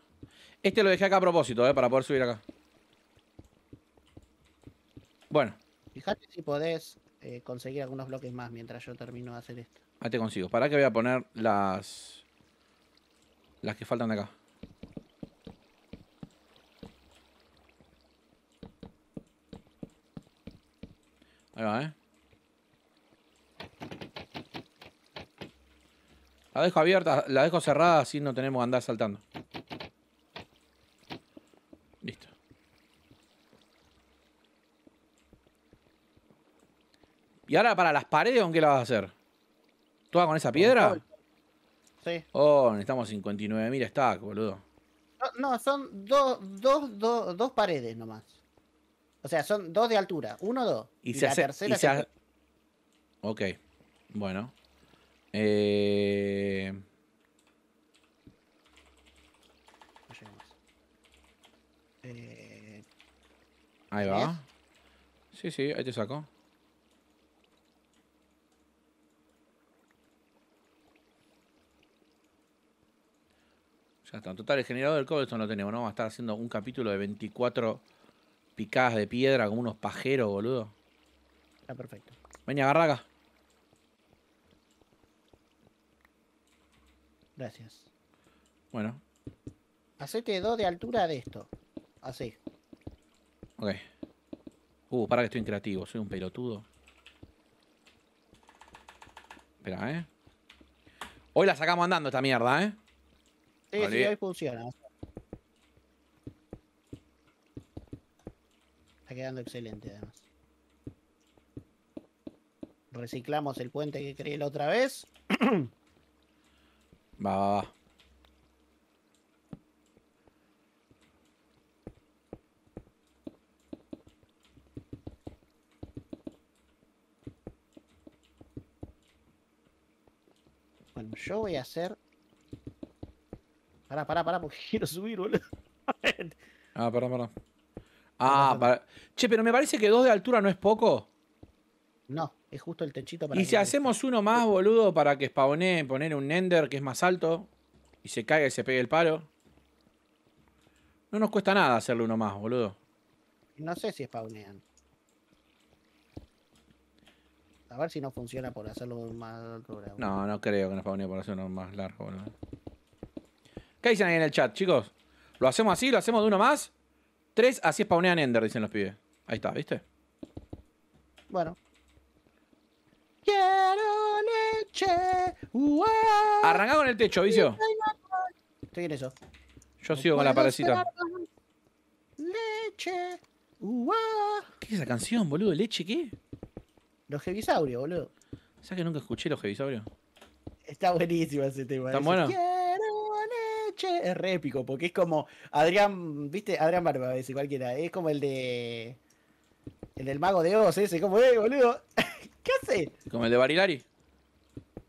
Este lo dejé acá a propósito, ¿eh? Para poder subir acá. Bueno. Fíjate si podés eh, conseguir algunos bloques más mientras yo termino de hacer esto. Ah te consigo. Para que voy a poner las... Las que faltan de acá. Ahí va, ¿eh? La dejo abierta, la dejo cerrada, así no tenemos que andar saltando. Listo. Y ahora para las paredes, ¿con qué la vas a hacer? ¿Toda con esa piedra? Oh, necesitamos 59.000 stack, boludo. No, son dos, dos, paredes nomás. O sea, son dos de altura. Uno, dos. Y, se la tercera. Ok. Bueno. Eh... eh ahí va. Sí, sí, ahí te saco. En total, el generador del cobblestone lo tenemos, ¿no? Vamos a estar haciendo un capítulo de 24 picadas de piedra como unos pajeros, boludo. Está perfecto. Vení, agarra acá. Gracias. Bueno. Hacete dos de altura de esto. Así. Ok. Uh, para que estoy creativo, soy un pelotudo. Espera, ¿eh? Hoy la sacamos andando esta mierda, ¿eh? Sí, sí, ahí funciona. Está quedando excelente además. Reciclamos el puente que creé la otra vez. (clears throat) va. Bueno, yo voy a hacer Pará, pará, pará, porque quiero subir, boludo. (laughs) ah, perdón, perdón. Ah, Che, pero me parece que dos de altura no es poco. No, es justo el techito para. Y si hacemos uno más, boludo, para que spawnee, poner un Ender que es más alto y se caiga y se pegue el palo. No nos cuesta nada hacerle uno más, boludo. No sé si spawnean. A ver si no funciona por hacerlo más largo. No, no creo que no spawnee por hacerlo más largo, boludo. ¿Qué dicen ahí en el chat, chicos? ¿Lo hacemos así? ¿Lo hacemos de uno más? Tres, así spawnean Ender, dicen los pibes. Ahí está, ¿viste? Bueno. Quiero leche. Arrancá con el techo, vicio. Estoy en eso. Yo sigo con la parecita. Leche. ¿Qué es esa canción, boludo? ¿Leche qué? Los Heavisaurios, boludo. ¿Sabes que nunca escuché los Heavisaurios? Está buenísimo ese tema. ¿Están buenos? es re épico, porque es como Adrián, ¿viste? Adrián Barba, es cualquiera. Es como el de. El del mago de Oz, ese, como, eh, boludo. (laughs) ¿Qué hace? Como el de Barilari.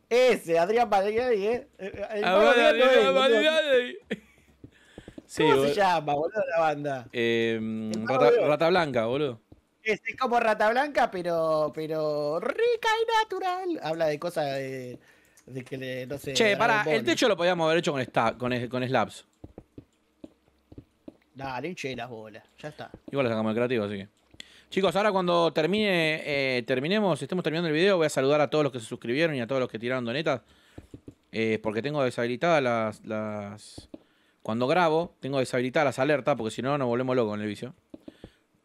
Ese, Adrián Barilari, eh. El ah, mago de Barilari. (laughs) ¿Cómo sí, se llama, boludo, la banda? Em, Rata, Blanca, boludo. ese es, como Rata Blanca, pero, pero rica y natural. Habla de cosas de, che, para el techo lo podíamos haber hecho con, esta, con, con slabs. Dale, che las bolas, ya está. Igual sacamos el creativo, así que. Chicos, ahora cuando termine, eh, terminemos, estemos terminando el video, voy a saludar a todos los que se suscribieron y a todos los que tiraron donetas. Eh, porque tengo deshabilitadas las, las. Cuando grabo, tengo deshabilitadas las alertas, porque si no, nos volvemos locos en el vicio.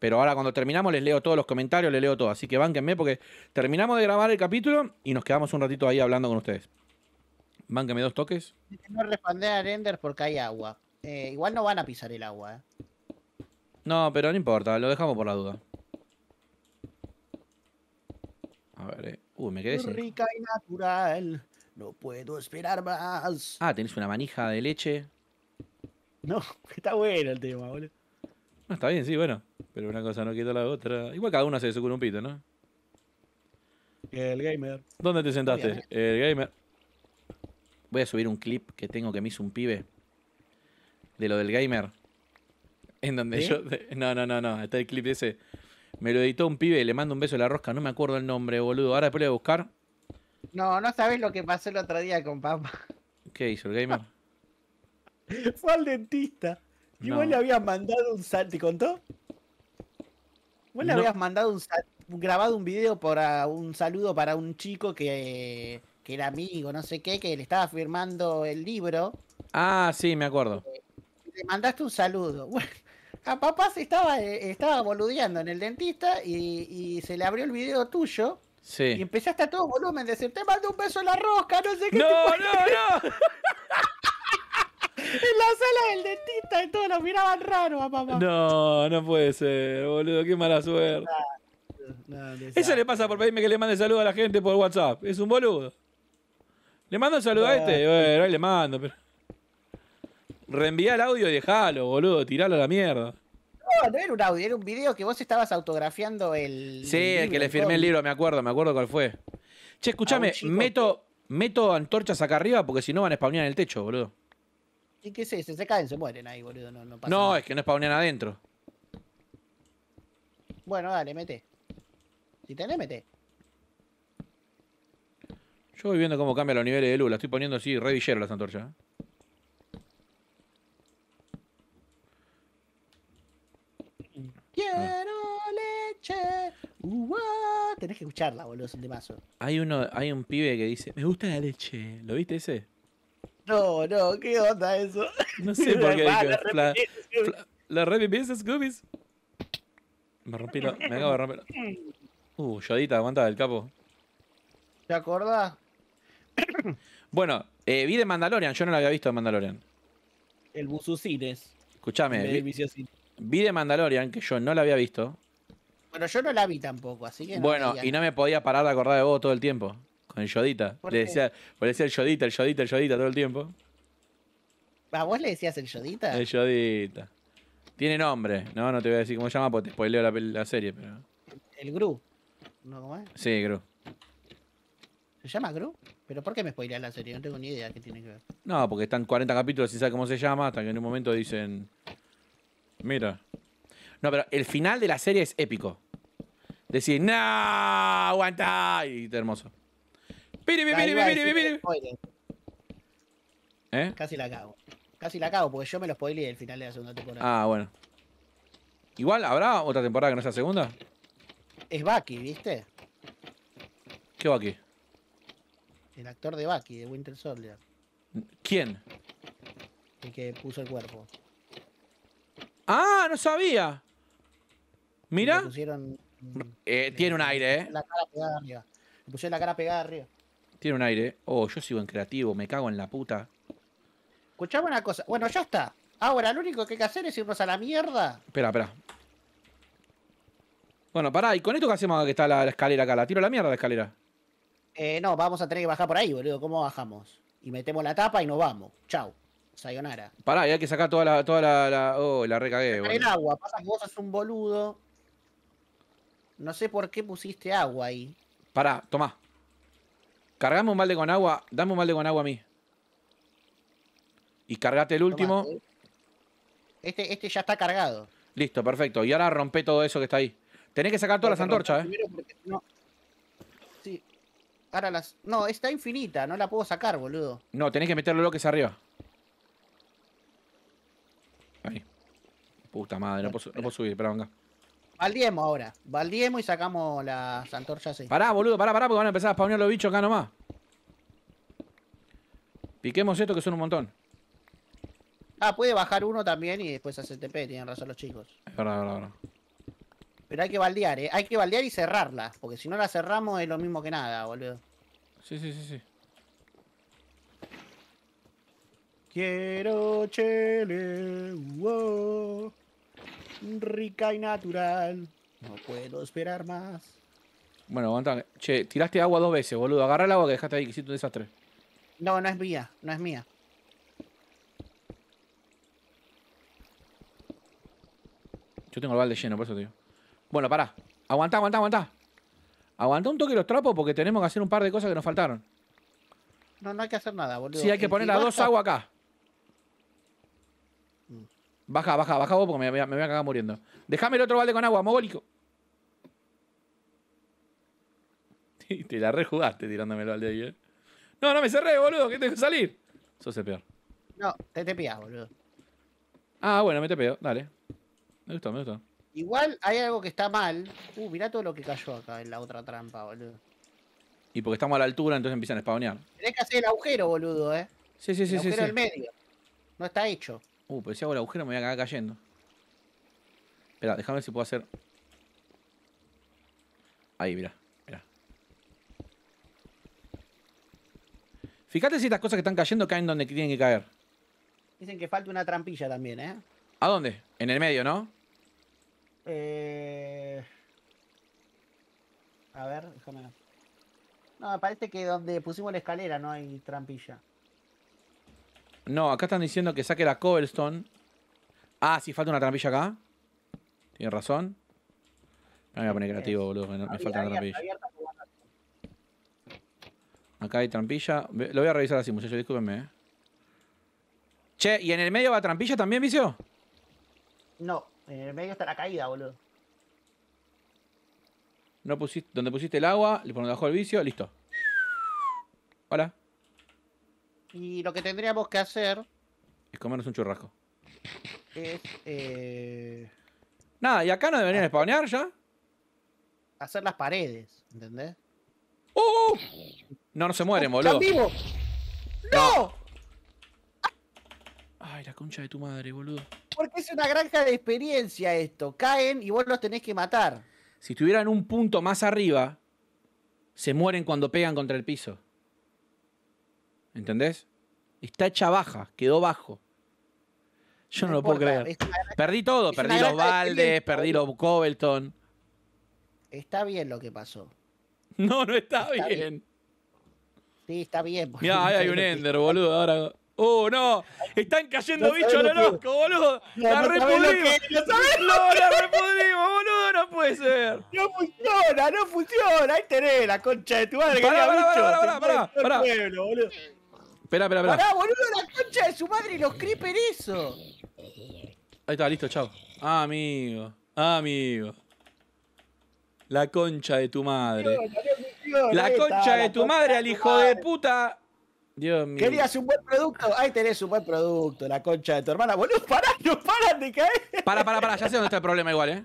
Pero ahora cuando terminamos les leo todos los comentarios, les leo todo. Así que bánquenme porque terminamos de grabar el capítulo y nos quedamos un ratito ahí hablando con ustedes. Bánquenme dos toques. No responder a Ender porque hay agua. Eh, igual no van a pisar el agua. Eh. No, pero no importa, lo dejamos por la duda. A ver, eh. me quedé sin... Rica y natural, no puedo esperar más. Ah, tenés una manija de leche. No, (laughs) está bueno el tema, boludo está bien, sí, bueno. Pero una cosa no quita la otra. Igual cada uno hace su pito, ¿no? El gamer. ¿Dónde te sentaste? El gamer. Voy a subir un clip que tengo que me hizo un pibe. De lo del gamer. En donde yo. No, no, no, no. Está el clip ese. Me lo editó un pibe, le mando un beso a la rosca. No me acuerdo el nombre, boludo. Ahora después lo voy a buscar. No, no sabes lo que pasó el otro día con papá. ¿Qué hizo el gamer? (laughs) Fue al dentista. Y vos le habías mandado un sal, ¿te contó? Vos le habías mandado un grabado un video para un saludo para un chico que, era amigo, no sé qué, que le estaba firmando el libro. Ah, sí, me acuerdo. Eh, le, mandaste un saludo. (laughs) a papá se estaba, eh, estaba boludeando en el dentista y, se le abrió el video tuyo. Sí. Y empezaste a todo volumen, De decir, te mando un beso en la rosca, no sé qué. No, no, no. (laughs) En la sala del dentista y todos nos miraban raro a papá. No, no puede ser, boludo, qué mala suerte. Eso le pasa por pedirme que le mande saludos a la gente por WhatsApp. Es un boludo. Le mando un saludo a este, bueno, ahí le mando, pero. el audio y dejalo, boludo, tiralo a la mierda. No, no era un audio, era un video que vos estabas autografiando el. Sí, el, que le firmé el libro, me acuerdo, me acuerdo cuál fue. Che, escúchame, meto, meto antorchas acá arriba porque si no van a spawnear en el techo, boludo. ¿Y qué es eso? Se caen, se mueren ahí, boludo. No, no, pasa no es que no spawnean adentro. Bueno, dale, mete. Si tenés, mete. Yo voy viendo cómo cambia los niveles de luz. La estoy poniendo así, re la la antorchas. ¿eh? Quiero leche. Uh, ah, tenés que escucharla, boludo, es un Hay uno, hay un pibe que dice, me gusta la leche. ¿Lo viste ese? No, no, ¿qué onda eso? No sé (laughs) por qué. la, red revivís, Scoobies. Me rompí Me acabo de romper Uh, Yodita, aguanta el capo. ¿Te acordás? Bueno, eh, vi de Mandalorian, yo no la había visto de Mandalorian. El buzucines Escuchame, vi, de Mandalorian, que yo no la había visto. Bueno, yo no la vi tampoco, así que. bueno, y no me podía parar de acordar de vos todo el tiempo el Yodita. Pues le, decía, el Yodita, el Yodita, el Yodita todo el tiempo. ¿A vos le decías el Yodita? El Yodita. Tiene nombre, no, no te voy a decir cómo se llama porque te spoileo la, serie, pero. El Gru. ¿No cómo es? Sí, Gru. ¿Se llama Gru? ¿Pero por qué me spoileas la serie? No tengo ni idea qué tiene que ver. No, porque están 40 capítulos y sabe cómo se llama, hasta que en un momento dicen. Mira. No, pero el final de la serie es épico. decís ¡No! ¡Aguanta! Y está hermoso. ¿Eh? Casi la cago. Casi la cago porque yo me lo spoileé el final de la segunda temporada. Ah, bueno. Igual, ¿habrá otra temporada que no sea segunda? Es Bucky, ¿viste? ¿Qué Bucky? El actor de Bucky, de Winter Soldier. ¿Quién? El que puso el cuerpo. Ah, no sabía. Mira. pusieron, eh, tiene un aire, ¿eh? La cara pegada Le pusieron la cara pegada arriba. Tiene un aire. Oh, yo sigo en creativo, me cago en la puta. Escuchame una cosa. Bueno, ya está. Ahora lo único que hay que hacer es irnos a la mierda. Espera, espera. Bueno, pará, ¿y con esto qué hacemos que está la, escalera acá? ¿La tiro a la mierda la escalera? Eh, no, vamos a tener que bajar por ahí, boludo. ¿Cómo bajamos? Y metemos la tapa y nos vamos. Chau. Sayonara. Pará, y hay que sacar toda la. Toda la, oh, la recagué, boludo. el agua, pasa vos sos un boludo. No sé por qué pusiste agua ahí. Pará, tomá. Cargamos un balde con agua. Dame un balde con agua a mí. Y cargate el último. Eh. Este, este ya está cargado. Listo, perfecto. Y ahora rompe todo eso que está ahí. Tenés que sacar todas las antorchas, ¿eh? no. Sí. Ahora las. No, está infinita, no la puedo sacar, boludo. No, tenés que lo que es arriba. Ahí. Puta madre, puedo, no puedo subir, espera, venga. Valdiemos ahora. Valdiemos y sacamos las antorchas así. Pará, boludo, pará, pará, porque van a empezar a spawnear los bichos acá nomás. Piquemos esto que son un montón. Ah, puede bajar uno también y después hacer TP, tienen razón los chicos. Es verdad, es verdad, Pero hay que baldear, ¿eh? Hay que baldear y cerrarla, porque si no la cerramos es lo mismo que nada, boludo. Sí, sí, sí, sí. Quiero chele. wow rica y natural. No puedo esperar más. Bueno, aguanta. Che, tiraste agua dos veces, boludo. Agarra el agua que dejaste ahí, que hiciste un desastre. No, no es mía, no es mía. Yo tengo el balde lleno, por eso te Bueno, pará. aguanta, aguanta, aguanta, aguanta un toque los trapos porque tenemos que hacer un par de cosas que nos faltaron. No, no hay que hacer nada, boludo. Sí, hay que poner las dos aguas acá. Baja, baja, baja vos porque me, me, voy a cagar muriendo. Déjame el otro balde con agua, mogólico. (laughs) Te la rejugaste tirándome el balde ahí, ¿eh? No, no me cerré, boludo, que tengo que salir. eso el peor. No, te te pegas, boludo. Ah, bueno, me te pego, dale. Me gustó, me gustó. Igual hay algo que está mal. Uh, mirá todo lo que cayó acá en la otra trampa, boludo. Y porque estamos a la altura, entonces empiezan a spawnear. Tenés que hacer el agujero, boludo, eh. Sí, sí, sí, sí. agujero medio. No está hecho. Uh, pero si hago el agujero me voy a cagar cayendo. Espera, déjame ver si puedo hacer... Ahí, mira, mira. Fíjate si estas cosas que están cayendo caen donde tienen que caer. Dicen que falta una trampilla también, ¿eh? ¿A dónde? En el medio, ¿no? Eh... A ver, déjame... No, me parece que donde pusimos la escalera no hay trampilla. No, acá están diciendo que saque la cobblestone. Ah, sí, falta una trampilla acá. Tienes razón. No me voy a poner creativo, boludo. Me, falta una trampilla. Acá hay trampilla. Lo voy a revisar así, muchachos, discúlpenme. Eh. Che, ¿y en el medio va trampilla también, vicio? No, en el medio está la caída, boludo. No pusiste, donde pusiste el agua, le pones debajo el vicio, listo. Hola. Y lo que tendríamos que hacer es comernos un churrasco. Es. Eh, Nada, ¿y acá no deberían ah. spawnear ya? Hacer las paredes, ¿entendés? ¡Oh! No, no se mueren, ¡Oh! boludo. ¡Están vivos! ¡No! ¡No! Ay, la concha de tu madre, boludo. Porque es una granja de experiencia esto. Caen y vos los tenés que matar. Si estuvieran un punto más arriba, se mueren cuando pegan contra el piso. ¿Entendés? Está hecha baja, quedó bajo. Yo no, lo puedo creer. perdí todo, perdí los Valdes, perdí los Cobelton. Está bien lo que pasó. No, no está, bien. Sí, está bien. Mira, ahí hay un Ender, boludo, ahora. ¡Oh, no! Están cayendo bichos a lo loco, boludo. la reponemos. No, la repudimos, boludo. No puede ser. No funciona, no funciona. Ahí tenés la concha de tu madre. Pará, pará, pará, pará, Espera, espera, espera. Pará, boludo, la concha de su madre y los creeper eso. Ahí está, listo, chao. Ah, amigo, ah, amigo. La concha de tu madre. la concha de tu madre al hijo de puta. Dios mío. Querías un buen producto. Ahí tenés un buen producto, la concha de tu hermana. Boludo, pará, no paran de caer. Pará, pará, pará. Ya sé dónde está el problema igual, ¿eh?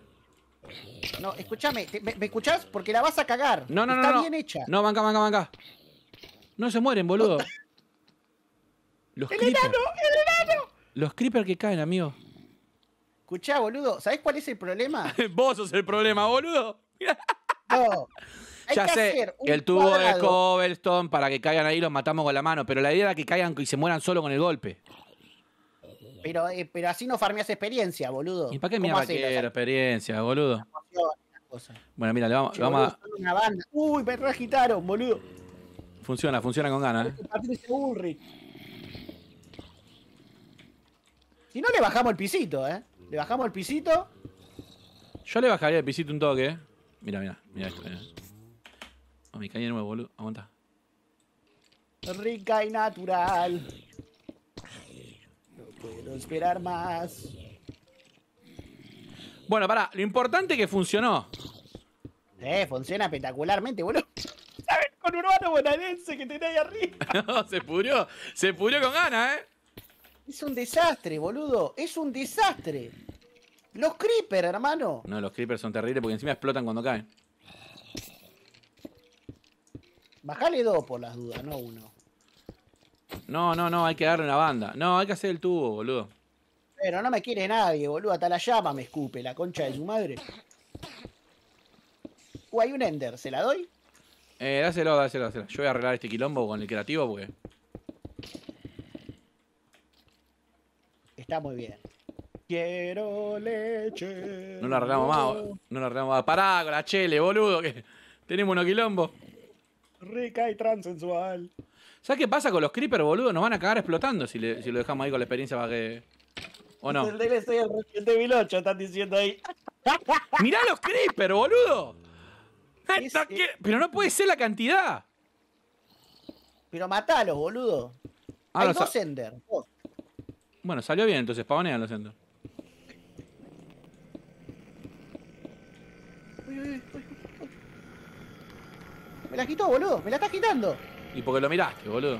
No, escúchame. Me, escuchás? Porque la vas a cagar. No, no, está no. Está bien no. hecha. No, banca, banca, banca. No se mueren, boludo. Los ¡El enano! ¡El enano! Los creepers que caen, amigo. Escuchá, boludo, ¿sabés cuál es el problema? (laughs) Vos sos el problema, boludo. (laughs) ya sé, el tubo de cobblestone para que caigan ahí los matamos con la mano, pero la idea era que caigan y se mueran solo con el golpe. Pero, eh, pero así no farmeás experiencia, boludo. ¿Y para qué mierda quiero experiencia, boludo? Bueno, mira, le vamos, a... Uy, me agitaron, boludo. Funciona, funciona con ganas. ¿eh? Este Si no, le bajamos el pisito, ¿eh? Le bajamos el pisito. Yo le bajaría el pisito un toque, ¿eh? Mira, mira, mira esto. Mirá. Oh, mi caña de boludo. Aguanta. Rica y natural. No puedo esperar más. Bueno, pará. Lo importante es que funcionó. Eh, funciona espectacularmente, boludo. (laughs) ¿Sabes? Con Urbano Bonaerense que tenés ahí arriba. (laughs) no, se pudrió. Se pudrió con ganas, ¿eh? Es un desastre, boludo. Es un desastre. Los creepers, hermano. No, los creepers son terribles porque encima explotan cuando caen. Bajale dos por las dudas, no uno. No, no, no, hay que darle una banda. No, hay que hacer el tubo, boludo. Pero no me quiere nadie, boludo. Hasta la llama me escupe, la concha de su madre. o uh, hay un Ender, ¿se la doy? Eh, dáselo, dáselo, dáselo. Yo voy a arreglar este quilombo con el creativo porque. Está muy bien. Quiero leche. No la arreglamos más, no la arreglamos más. Pará con la chele, boludo, que tenemos un quilombo Rica y transensual. ¿Sabes qué pasa con los creepers, boludo? Nos van a cagar explotando si, lo dejamos ahí con la experiencia para que. ¿O no? El están diciendo ahí. (laughs) ¡Mirá los creepers, boludo! Pero no puede ser la cantidad. Pero matalos, boludo. Ah, Hay dos Ender. Bueno, salió bien entonces, pavonean lo siento. Me la quitó, boludo, me la está quitando. Y porque lo miraste, boludo.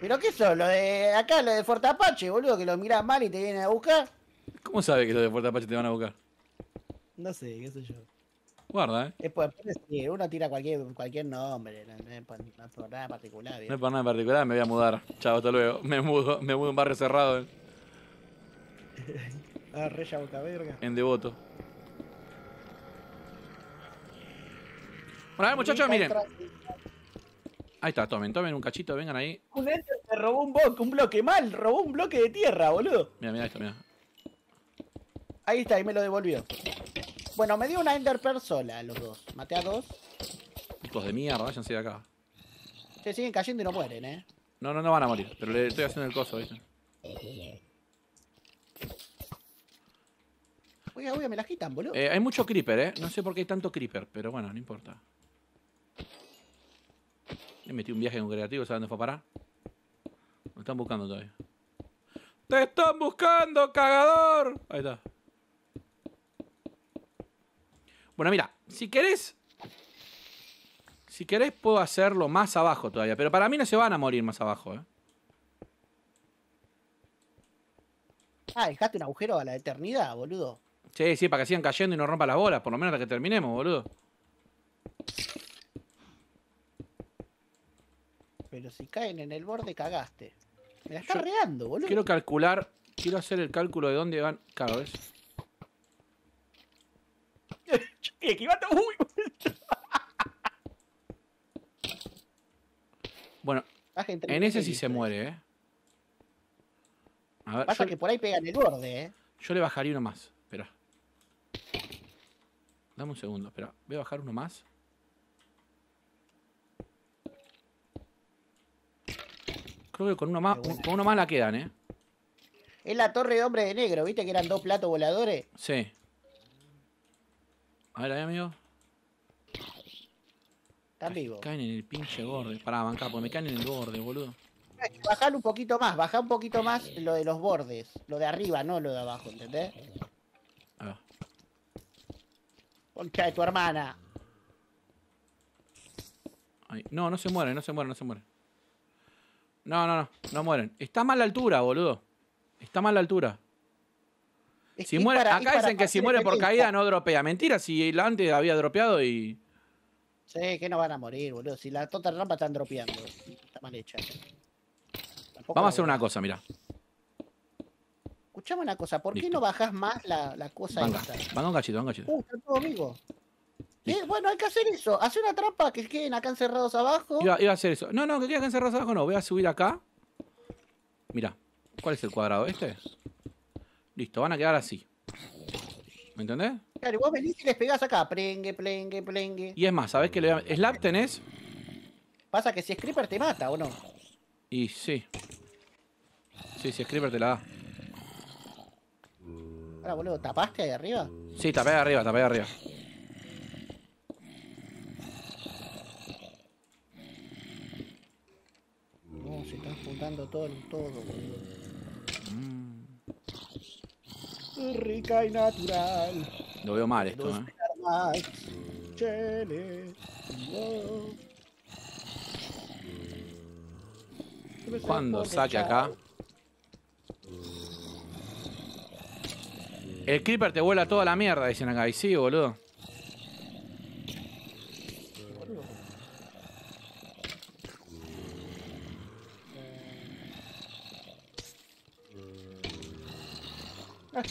¿Pero qué eso? Lo de acá, lo de Fort Apache, boludo, que lo mirás mal y te vienen a buscar. ¿Cómo sabe que los de Fort Apache te van a buscar? No sé, qué sé yo. Guarda, eh. Es por, pues, uno tira cualquier, cualquier nombre, no, es por, nada particular. ¿eh? No es por nada particular, me voy a mudar. Chao, hasta luego. Me mudo, me mudo a un barrio cerrado. Eh. (laughs) ah, boca verga. En devoto. Bueno, a ver, muchachos, miren. Ahí está, tomen, tomen un cachito, vengan ahí. Un se robó un, bloque, un bloque mal, robó un bloque de tierra, boludo. Mira, mira esto, mira. Ahí está, ahí me lo devolvió. Bueno, me dio una enderpearl sola los dos. Maté a dos. Putos de mierda, váyanse de acá. Se siguen cayendo y no mueren, eh. No, no, no van a morir, pero le estoy haciendo el coso, ¿viste? Oiga, oiga, me las quitan, boludo. Eh, hay mucho creeper, eh. No sé por qué hay tanto creeper, pero bueno, no importa. Me metí un viaje en un creativo, ¿sabes dónde fue a parar? Me están buscando todavía. ¡Te están buscando, cagador! Ahí está. Bueno, mira, si querés... Si querés puedo hacerlo más abajo todavía. Pero para mí no se van a morir más abajo, ¿eh? Ah, dejaste un agujero a la eternidad, boludo. Sí, sí, para que sigan cayendo y no rompa las bolas. Por lo menos hasta que terminemos, boludo. Pero si caen en el borde, cagaste. Me la estás reando, boludo. Quiero calcular... Quiero hacer el cálculo de dónde van... cada vez. Equivate. Uy. (laughs) bueno, ah, en ese sí se muere, ¿eh? Pasa que por ahí pegan el borde, ¿eh? Yo le bajaría uno más. Espera. Dame un segundo, espera. Voy a bajar uno más. Creo que con uno más, con uno más la quedan, ¿eh? Es la torre de hombre de negro, ¿viste que eran dos platos voladores? Sí. A ver, ahí, amigo. Están Me Caen en el pinche borde. Pará, bancar, porque me caen en el borde, boludo. bajar un poquito más, bajá un poquito más lo de los bordes. Lo de arriba, no lo de abajo, ¿entendés? A ver. de tu hermana. no, no se mueren, no se mueren, no se mueren. No, no, no, no mueren. Está mal la altura, boludo. Está mal la altura. Si acá dicen que si muere por caída no dropea. Mentira, si antes había dropeado y. Sí, que no van a morir, boludo. Si la total rampa están dropeando. Está mal hecha. Vamos a hacer una cosa, mira. Escuchame una cosa, ¿por qué no bajas más la, la cosa venga esta? Vanga un cachito, un cachito. Uh, eh, bueno, hay que hacer eso. Hacer una trampa que queden acá encerrados abajo. Iba, a hacer eso. No, no, que queden acá encerrados abajo no. Voy a subir acá. Mira, ¿cuál es el cuadrado? ¿Este? Listo, van a quedar así. ¿Me entendés? Claro, vos venís y les pegás acá, plengue plengue plengue Y es más, ¿sabés qué le voy a... ¿Slap tenés? Pasa que si es Creeper te mata, ¿o no? Y sí. Sí, si es Creeper te la da. Ahora, boludo, ¿tapaste ahí arriba? Sí, tapé arriba, tapé arriba. No, se están juntando todo, todo, boludo. Mm rica y natural. Lo veo mal esto, ¿eh? Cuando saque acá. El creeper te vuela toda la mierda, dicen acá. Y sí, boludo.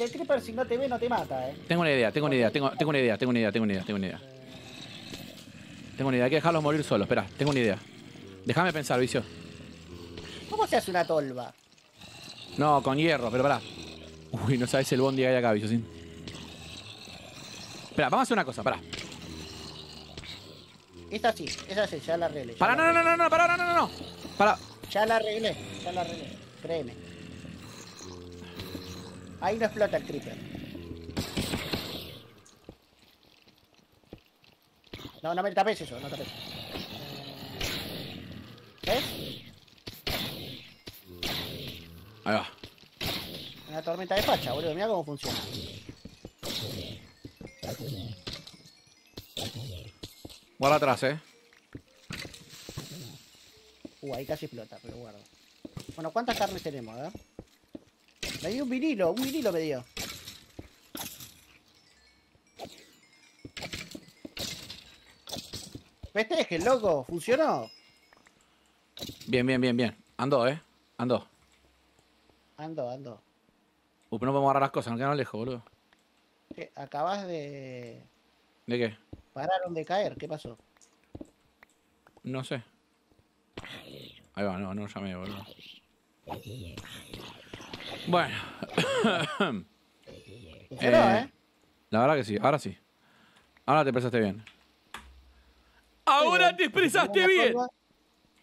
el creeper si no te ve no te mata, eh. Tengo una idea, tengo una idea, tengo, tengo una idea, tengo una idea, tengo una idea, tengo una idea. Tengo una idea, hay que dejarlos morir solos, espera, tengo una idea. Déjame pensar, vicio. ¿Cómo se hace una tolva? No, con hierro, pero pará. Uy, no sabes el bondi que hay acá, vicio. Sin... Espera, vamos a hacer una cosa, pará. Esta sí, esa sí, ya la arreglé. Para, no, no, no, no, para, no, no, no. Para. Ya la arreglé, ya la arreglé. Créeme. Ahí no explota el creeper. No, no me tapes eso, no tapes. ¿Ves? Ahí va. Una tormenta de facha, boludo. Mira cómo funciona. Guarda atrás, eh. Uh, ahí casi explota, pero guardo. Bueno, ¿cuántas carnes tenemos? eh? Me dio un vinilo, un vinilo me dio. Festejen, loco, funcionó. Bien, bien, bien, bien. Ando, eh. Ando. Ando, ando. Uh, pero no podemos agarrar las cosas, No quedan lejos, boludo. ¿Qué? Acabas de. ¿De qué? Pararon de caer, ¿qué pasó? No sé. Ahí va, no, no llamé, boludo. Bueno. (coughs) Eh, ¿eh? La verdad que sí, ahora sí. Ahora te expresaste bien. Ahora te expresaste bien.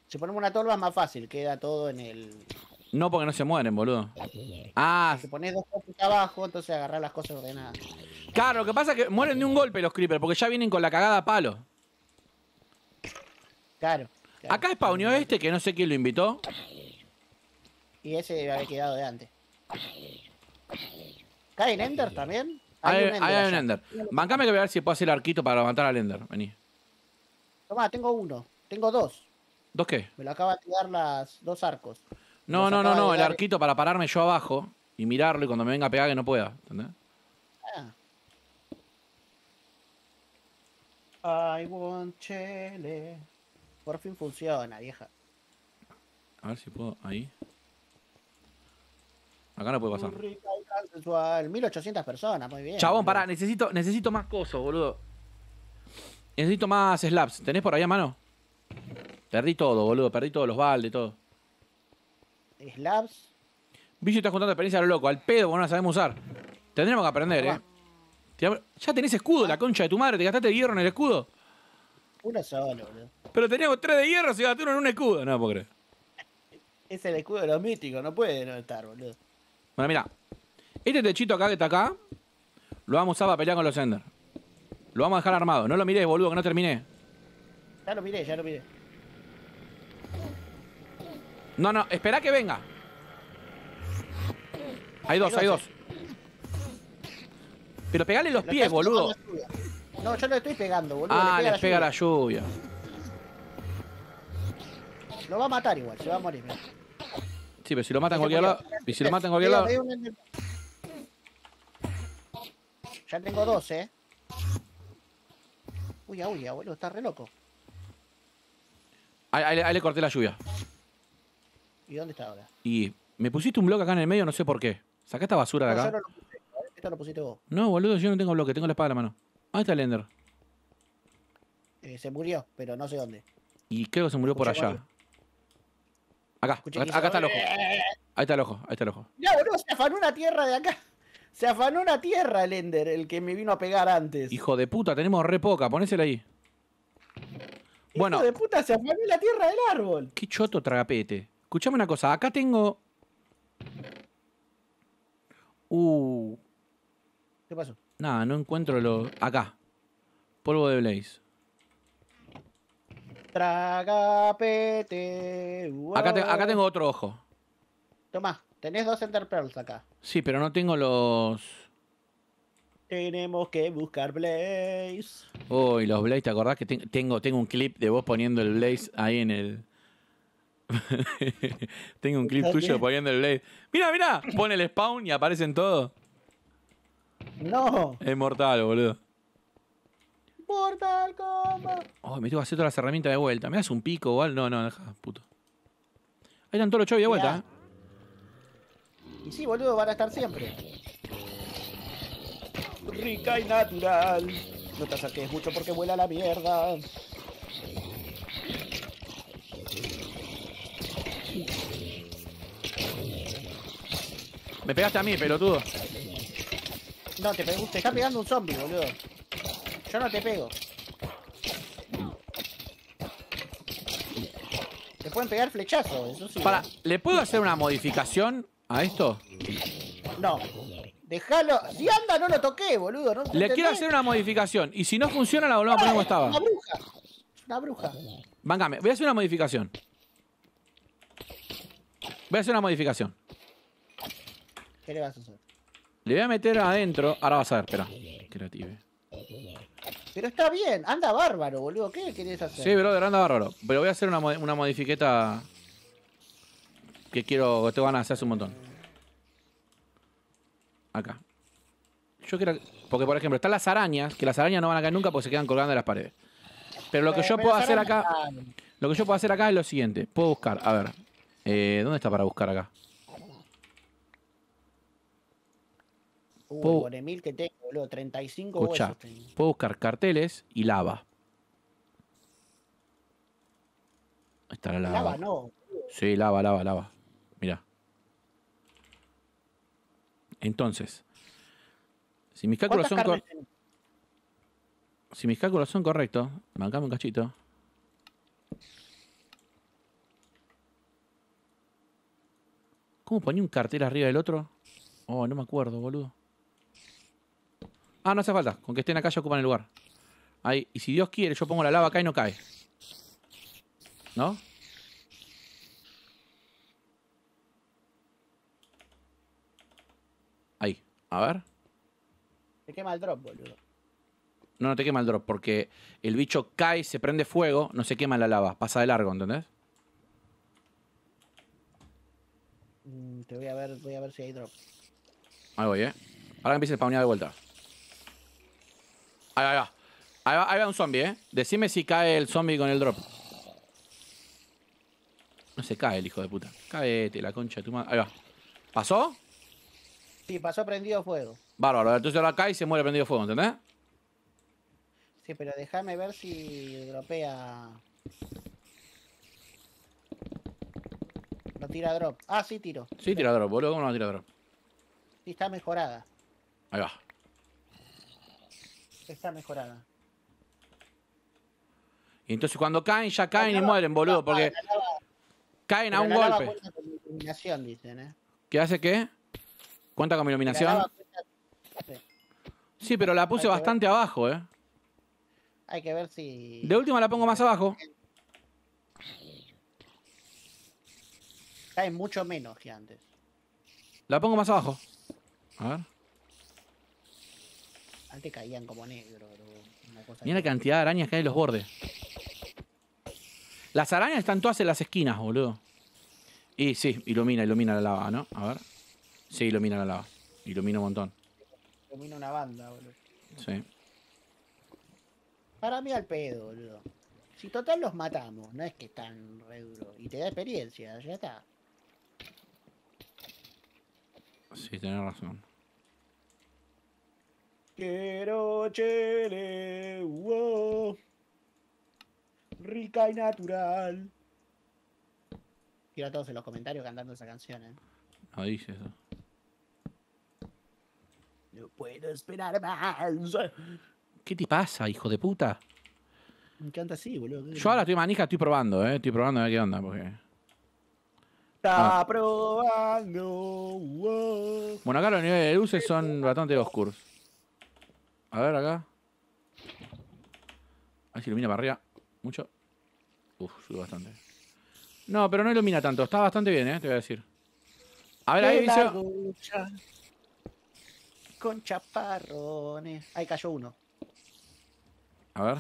si ponemos una torba es más fácil, queda todo en el. No, porque no se mueren, boludo. Ah. Si pones dos cosas abajo, entonces agarrar las cosas ordenadas. Claro, lo que pasa es que mueren de un golpe los creepers, porque ya vienen con la cagada a palo. Claro. Acá spawneó este que no sé quién lo invitó. Y ese haber quedado de antes. ¿Cae en Ender también? Hay, un Ender. Hay un Ender. que voy a ver si puedo hacer el arquito para levantar al Ender. Vení. Tomá, tengo uno. Tengo dos. ¿Dos qué? Me lo acaba de tirar las dos arcos. No, no, no, no. El arquito para pararme yo abajo y mirarlo y cuando me venga a pegar que no pueda. ¿Entendés? Ah. I want chele. Por fin funciona, vieja. A ver si puedo. Ahí. Acá no puede pasar. 1800 personas, muy bien. Chabón, pará, necesito, necesito más coso boludo. Necesito más slabs ¿Tenés por ahí a mano? Perdí todo, boludo. Perdí todos los baldes, todo. ¿Slabs? Bicho, estás juntando experiencia a lo loco. Al pedo, bueno, sabemos usar. Tendremos que aprender, eh. Ya tenés escudo, la concha de tu madre. Te gastaste hierro en el escudo. una solo, boludo. Pero teníamos tres de hierro, Si gastaron uno en un escudo. No, puedo creer. Es el escudo de los míticos, no puede no estar, boludo. Bueno, mira. Este techito acá que está acá, lo vamos a usar para pelear con los Ender. Lo vamos a dejar armado. No lo mires, boludo, que no terminé. Ya lo miré, ya lo miré. No, no, espera que venga. Hay dos, hay dos. Pero pegale los pies, boludo. No, yo lo estoy pegando, boludo. Ah, le les pega la, lluvia. Lo va a matar igual, se va a morir. Sí, pero si lo matan en cualquier lado. Y si lo matan en cualquier lado. Ya tengo dos, eh. Uy, ah, uy, abuelo, ah, está re loco. Ahí, ahí, le corté la lluvia. ¿Y dónde está ahora? Y me pusiste un bloque acá en el medio, no sé por qué. ¿Sacaste esta basura de acá. No, yo no lo puse. Esta lo pusiste vos. No, boludo, yo no tengo bloque, tengo la espada en la mano. Ahí está el Ender? Eh, se murió, pero no sé dónde. Y creo que se murió por allá. Acá, acá, está el ojo. Eh, eh, eh". Ahí está el ojo, ahí está el ojo. Ya, boludo, se afanó una tierra de acá. Se afanó una tierra el Ender, el que me vino a pegar antes. Hijo de puta, tenemos re poca, ponésela ahí. bueno. Hijo de puta, se afanó la tierra del árbol. Qué choto tragapete. Escuchame una cosa, acá tengo. Uh. ¿Qué pasó? Nada, no encuentro lo. Acá. Polvo de Blaze. Traga Acá, tengo otro ojo. toma tenés dos Ender Pearls acá. Sí, pero no tengo los. Tenemos que buscar Blaze. Uy, los Blaze, ¿te acordás que tengo, tengo un clip de vos poniendo el Blaze ahí en el. (laughs) tengo un clip tuyo poniendo el Blaze. Mira, mira, pone el spawn y aparecen todos. No. Es mortal, boludo. Mortal Kombat. Oh, me tengo que hacer todas las herramientas de vuelta. ¿Me das un pico o algo? No, no, deja, puto. Ahí están todos los chavos de vuelta, ¿eh? Y sí, boludo, van a estar siempre. Rica y natural. No te acerques mucho porque vuela la mierda. Me pegaste a mí, pelotudo. No, te, pegó, te está pegando un zombie, boludo. Yo no te pego. Te pueden pegar flechazos, eso sí. Para, ¿eh? ¿le puedo hacer una modificación a esto? No. Dejalo. Si anda, no lo toqué, boludo. ¿no? Le quiero hacer una modificación. Y si no funciona, la volvemos a poner como estaba. Una bruja. Una bruja. Vángame. voy a hacer una modificación. Voy a hacer una modificación. ¿Qué le vas a hacer? Le voy a meter adentro. Ahora vas a ver, espera. Creative. Pero está bien, anda bárbaro, boludo. ¿Qué querés hacer? Sí, brother, anda bárbaro. Pero voy a hacer una, una modifiqueta que quiero, te van a hacer un montón. Acá. Yo quiero. Porque, por ejemplo, están las arañas, que las arañas no van a caer nunca porque se quedan colgando de las paredes. Pero lo que eh, yo puedo hacer acá. Lo que yo puedo hacer acá es lo siguiente. Puedo buscar, a ver. Eh, ¿Dónde está para buscar acá? Puedo, que tengo, boludo, 35 Puedo buscar carteles y lava. Ahí está la lava. Lava, Sí, lava, lava, lava. Mira Entonces, si mis cálculos son correctos. Si mis cálculos son correctos, mancame un cachito. ¿Cómo ponía un cartel arriba del otro? Oh, no me acuerdo, boludo. Ah, no hace falta. Con que estén acá ya ocupan el lugar. Ahí. Y si Dios quiere, yo pongo la lava acá y no cae. ¿No? Ahí. A ver. Te quema el drop, boludo. No, no te quema el drop, porque el bicho cae, se prende fuego, no se quema la lava. Pasa de largo, ¿entendés? Mm, te voy a ver, voy a ver si hay drop. Ahí voy, eh. Ahora empieza el spawnear de vuelta. Ahí va, ahí va. Ahí va, un zombie, ¿eh? Decime si cae el zombie con el drop. No se cae el hijo de puta. Cáete, la concha de tu madre. Ahí va. ¿Pasó? Sí, pasó prendido fuego. Bárbaro, entonces ahora cae y se muere prendido fuego, ¿entendés? Sí, pero déjame ver si dropea. No tira drop. Ah, sí tiro. Sí tira drop, boludo. ¿Cómo no tira drop? Sí, está mejorada. Ahí va está mejorada. Y entonces cuando caen, ya caen y mueren, boludo, porque caen a un golpe. Que dicen, ¿eh? ¿Qué hace qué? ¿Cuenta con mi iluminación? Sí, pero la puse bastante abajo, ¿eh? Hay que ver si... De última la pongo más abajo. Caen mucho menos que antes. La pongo más abajo. A ver. Antes caían como negros, Mira la cantidad de arañas que hay en los bordes. Las arañas están todas en las esquinas, boludo. Y sí, ilumina, ilumina la lava, ¿no? A ver. Sí, ilumina la lava. Ilumina un montón. Ilumina una banda, boludo. Sí. Para mí al pedo, boludo. Si total los matamos, no es que están re Y te da experiencia, ya está. Sí, tenés razón. Quiero chele, wow, rica y natural. Quiero a todos en los comentarios cantando esa canción, ¿eh? No dice eso. No puedo esperar más. ¿Qué te pasa, hijo de puta? Me encanta así, boludo. Yo ahora estoy manija, estoy probando, ¿eh? Estoy probando a ver qué onda, porque... Está ah. probando. Wow. Bueno, acá los niveles de luces son bastante oscuros. A ver acá. A ver si ilumina para arriba. Mucho. Uf, sube bastante. No, pero no ilumina tanto. Está bastante bien, eh, te voy a decir. A ver, ahí dice. con chaparrones. Ahí cayó uno. A ver.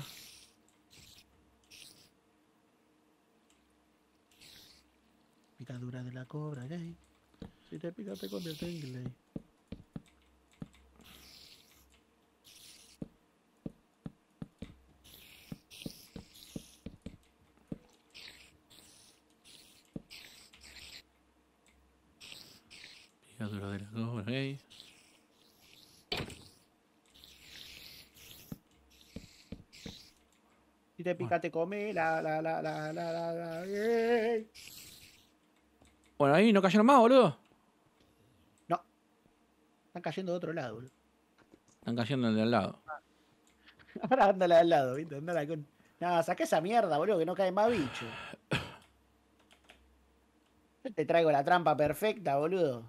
Picadura de la cobra gay. Si te pica te el en y te pica, te come. La, la, la, la, la, la, Bueno, ahí no cayeron más, boludo. No. Están cayendo de otro lado, boludo. Están cayendo el de al lado. (laughs) Ahora ándala del al lado, ¿viste? Andala con. No, saca esa mierda, boludo, que no cae más bicho. (laughs) te traigo la trampa perfecta, boludo.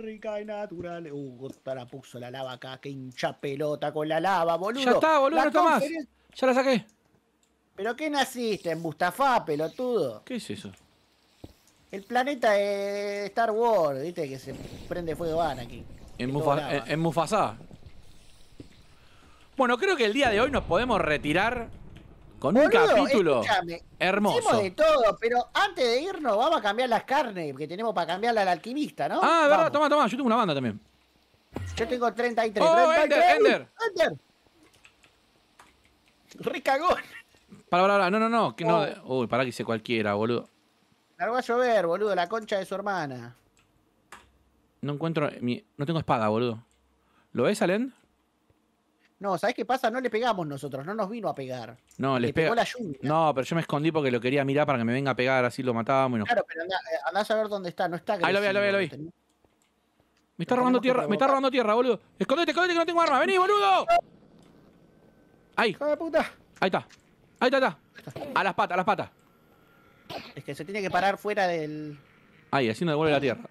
rica y natural. Uh, la puso la lava acá, que hincha pelota con la lava, boludo. Ya está, boludo, Ya la saqué. ¿Pero qué naciste en Mustafá, pelotudo? ¿Qué es eso? El planeta de Star Wars, viste, que se prende fuego Van aquí en Mufasa. Bueno, creo que el día de hoy nos podemos retirar con un capítulo hermoso. de todo, pero antes de irnos vamos a cambiar las carnes que tenemos para cambiarla al alquimista, ¿no? Ah, verdad, toma, toma, yo tengo una banda también. Yo tengo 33. Oh, 33. Ender, Ender. Uh, Ricagón. Para, para, no, no, no, que oh. Uy, pará que sea cualquiera, boludo. va a llover, boludo, la concha de su hermana. No encuentro mi... no tengo espada, boludo. ¿Lo ves, Alen? No, ¿sabés qué pasa? No le pegamos nosotros, no nos vino a pegar. No, le pegó la lluvia. No, pero yo me escondí porque lo quería mirar para que me venga a pegar, así lo matábamos. Y no. Claro, pero andás eh, a ver dónde está, no está. Ahí lo vi, lo vi, lo vi. Me está robando tierra, me está robando tierra, boludo. Escondete, escondete que no tengo arma, vení, boludo. Ahí. Puta. Ahí está. Ahí está, está. A las patas, a las patas. Es que se tiene que parar fuera del. Ahí, así no devuelve la tierra.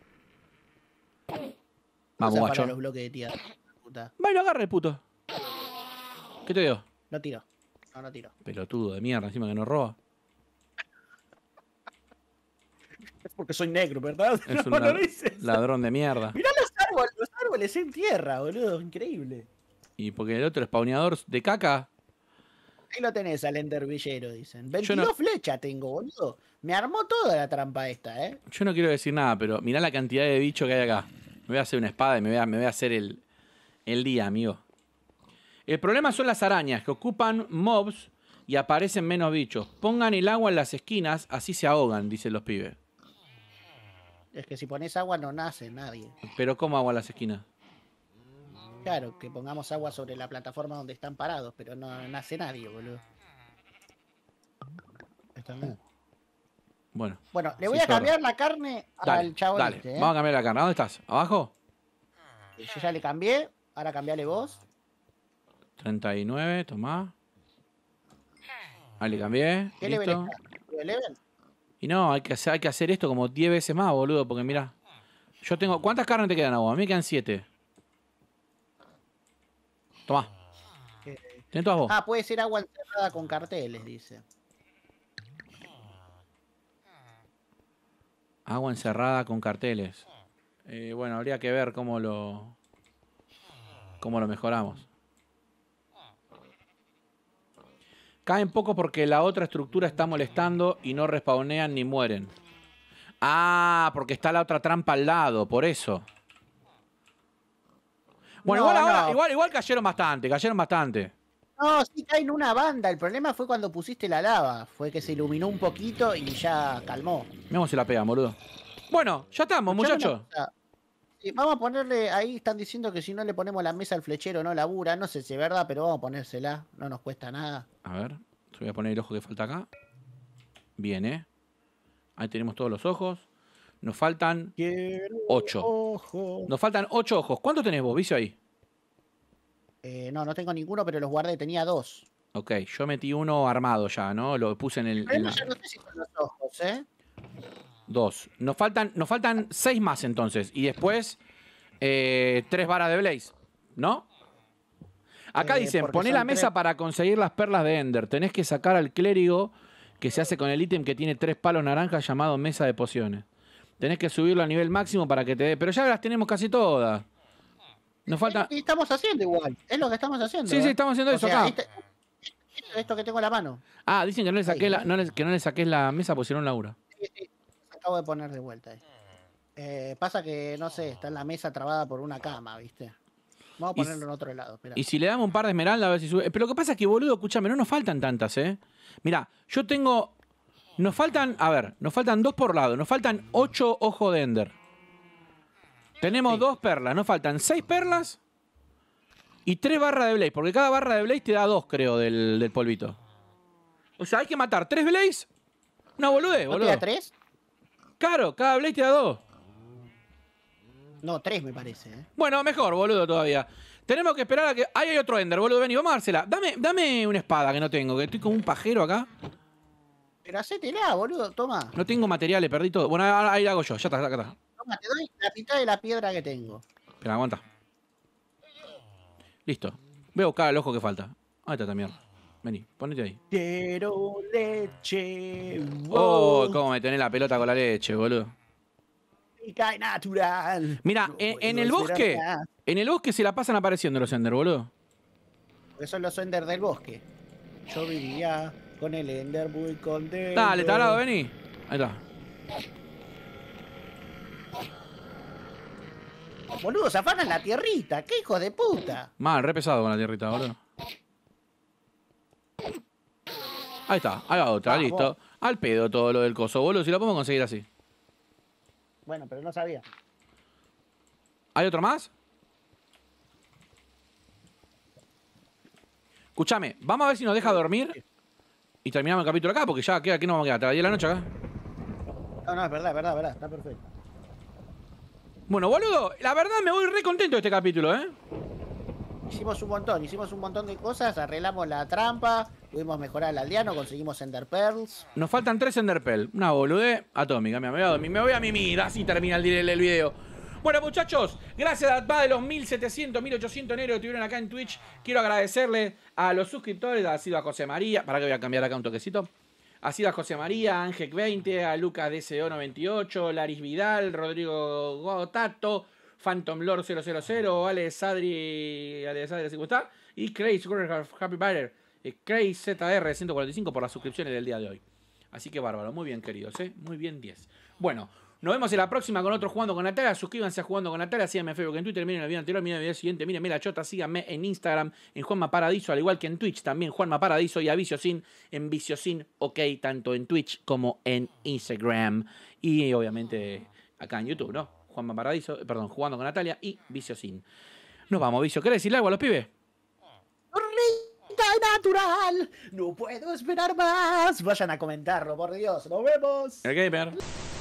Vamos, guacho. los bloques de tierra. Va agarra el puto. ¿Qué te No tiro. No, no tiro. Pelotudo de mierda, encima que no roba. Es porque soy negro, ¿verdad? (laughs) ladrón de mierda. Mirá los árboles, los árboles en tierra, boludo. Increíble. Y porque el otro spawneador de caca. Ahí lo tenés al Ender dicen. 22 flechas tengo, boludo. Me armó toda la trampa esta, ¿eh? Yo no quiero decir nada, pero mirá la cantidad de bicho que hay acá. Me voy a hacer una espada y me voy a, hacer el día, amigo. El problema son las arañas que ocupan mobs y aparecen menos bichos. Pongan el agua en las esquinas, así se ahogan, dicen los pibes. Es que si pones agua no nace nadie. Pero ¿cómo agua en las esquinas? Claro, que pongamos agua sobre la plataforma donde están parados, pero no nace nadie, boludo. bien. Bueno. Bueno, le voy a cambiar la carne al chabón. Dale, este, ¿eh? vamos a cambiar la carne. ¿Dónde estás? ¿Abajo? Yo ya le cambié, ahora cambiale vos. 39, toma. Ahí le cambié. Y no, hay que, hacer, esto como 10 veces más, boludo, porque mira, Yo tengo. ¿Cuántas carnes te quedan a vos? A mí me quedan 7. toma, eh, Tenés todas vos. Ah, puede ser agua encerrada con carteles, dice. Agua encerrada con carteles. Eh, bueno, habría que ver cómo lo. cómo lo mejoramos. Caen poco porque la otra estructura está molestando y no respawnean ni mueren. Ah, porque está la otra trampa al lado, por eso. Bueno, igual, igual, cayeron bastante, cayeron bastante. No, sí caen una banda. El problema fue cuando pusiste la lava. Fue que se iluminó un poquito y ya calmó. Vemos si la pega, boludo. Bueno, ya estamos, muchachos vamos a ponerle, ahí están diciendo que si no le ponemos la mesa al flechero no labura, no sé si es verdad, pero vamos a ponérsela, no nos cuesta nada. A ver, te voy a poner el ojo que falta acá. Bien, ¿eh? Ahí tenemos todos los ojos. Nos faltan ocho. Nos faltan ocho ojos. ¿Cuánto tenés vos, vicio ahí? Eh, no, no tengo ninguno, pero los guardé, tenía dos. Ok, yo metí uno armado ya, ¿no? Lo puse en el. no sé si con los ojos, ¿eh? dos. Nos faltan, nos faltan seis más entonces. Y después eh, tres varas de Blaze, ¿no? Acá eh, dicen, poné la mesa para conseguir las perlas de Ender. Tenés que sacar al clérigo que se hace con el ítem que tiene tres palos naranjas llamado mesa de pociones. Tenés que subirlo a nivel máximo para que te dé. Pero ya las tenemos casi todas. Nos falta. estamos haciendo igual. Es lo que estamos haciendo. Sí, sí, ¿eh? estamos haciendo eso acá. Este, este, esto que tengo en la mano. Ah, dicen que no le saqué la, saques la mesa pusieron laura. Sí, sí acabo de poner de vuelta. Ahí. Eh, pasa que, no sé, está en la mesa trabada por una cama, ¿viste? Vamos a ponerlo en otro lado. Y si le damos un par de esmeraldas, a ver si sube. Eh, pero lo que pasa es que, boludo, escúchame, no nos faltan tantas, ¿eh? Mira, yo tengo. Nos faltan, a ver, nos faltan dos por lado, nos faltan ocho ojos de Ender. Tenemos dos perlas, nos faltan seis perlas y tres barras de Blaze, porque cada barra de Blaze te da dos, creo, del, polvito. O sea, hay que matar tres Blaze. No, bolude boludo. te da tres? Caro, cada Blade te da dos. No, tres me parece. ¿eh? Bueno, mejor, boludo, todavía. Tenemos que esperar a que. Ahí hay otro Ender, boludo. Vení, vamos a dársela. Dame, dame una espada que no tengo, que estoy como un pajero acá. Pero hacétela, boludo, toma. No tengo materiales, perdí todo. Bueno, ahí la hago yo, ya está, acá está. Toma, te doy la mitad de la piedra que tengo. Espera, aguanta. Listo. Veo cada ojo que falta. Ahí está también. Vení, ponete ahí. leche. Oh, cómo me tenés la pelota con la leche, boludo. Mira, eh, en, el bosque. En el bosque se la pasan apareciendo los Ender, boludo. Esos son los Ender del bosque. Yo vivía con el Ender muy contento. Dale, talado, vení. Ahí está. Boludo, afanan la tierrita. ¡Qué hijo de puta! Mal, re pesado con la tierrita, boludo. Ahí está, ahí va otra, listo. Al pedo todo lo del coso, boludo, si lo podemos conseguir así. Bueno, pero no sabía. ¿Hay otro más? Escúchame, vamos a ver si nos deja dormir y terminamos el capítulo acá, porque ya, ¿qué, aquí no vamos a quedar? ¿Hasta la noche acá? No, no, es verdad, es verdad, es verdad, está perfecto. Bueno, boludo, la verdad me voy re contento de este capítulo, ¿eh? hicimos un montón, hicimos un montón de cosas, arreglamos la trampa, pudimos mejorar al aldeano, conseguimos Ender Pearls. Nos faltan tres Ender Pearls, una bolude, atómica, me voy a, me voy a mimir, así termina el, el video. Bueno, muchachos, gracias a más de los 1700, 1800 enero que tuvieron acá en Twitch. Quiero agradecerle a los suscriptores, ha sido a José María, para que voy a cambiar acá un toquecito. Ha sido a José María, Ángel 20, a Lucas DCO98, Laris Vidal, Rodrigo Gotato, Phantom Lord 000, Alex Adri, Alex así está, y Craig Happy ZR 145 eh, por las suscripciones del día de hoy. Así que bárbaro, muy bien queridos, eh, muy bien 10. Bueno, nos vemos en la próxima con otro Jugando con Natalia. Suscríbanse a Jugando con Natalia. Síganme en Facebook, en Twitter. Miren el video anterior, miren el video siguiente. miren la chota. Síganme en Instagram, en Juanma Paradiso, al igual que en Twitch también. Juanma Paradiso y a Viciosin, en Viciosin, ok, tanto en Twitch como en Instagram. Y obviamente acá en YouTube, ¿no? Juanma Paradiso, eh, perdón, jugando con Natalia y Vicio Sin. Nos vamos, Vicio. ¿Querés decirle algo a los pibes? natural. No puedo esperar más. Vayan a comentarlo, por Dios. Nos vemos. El gamer.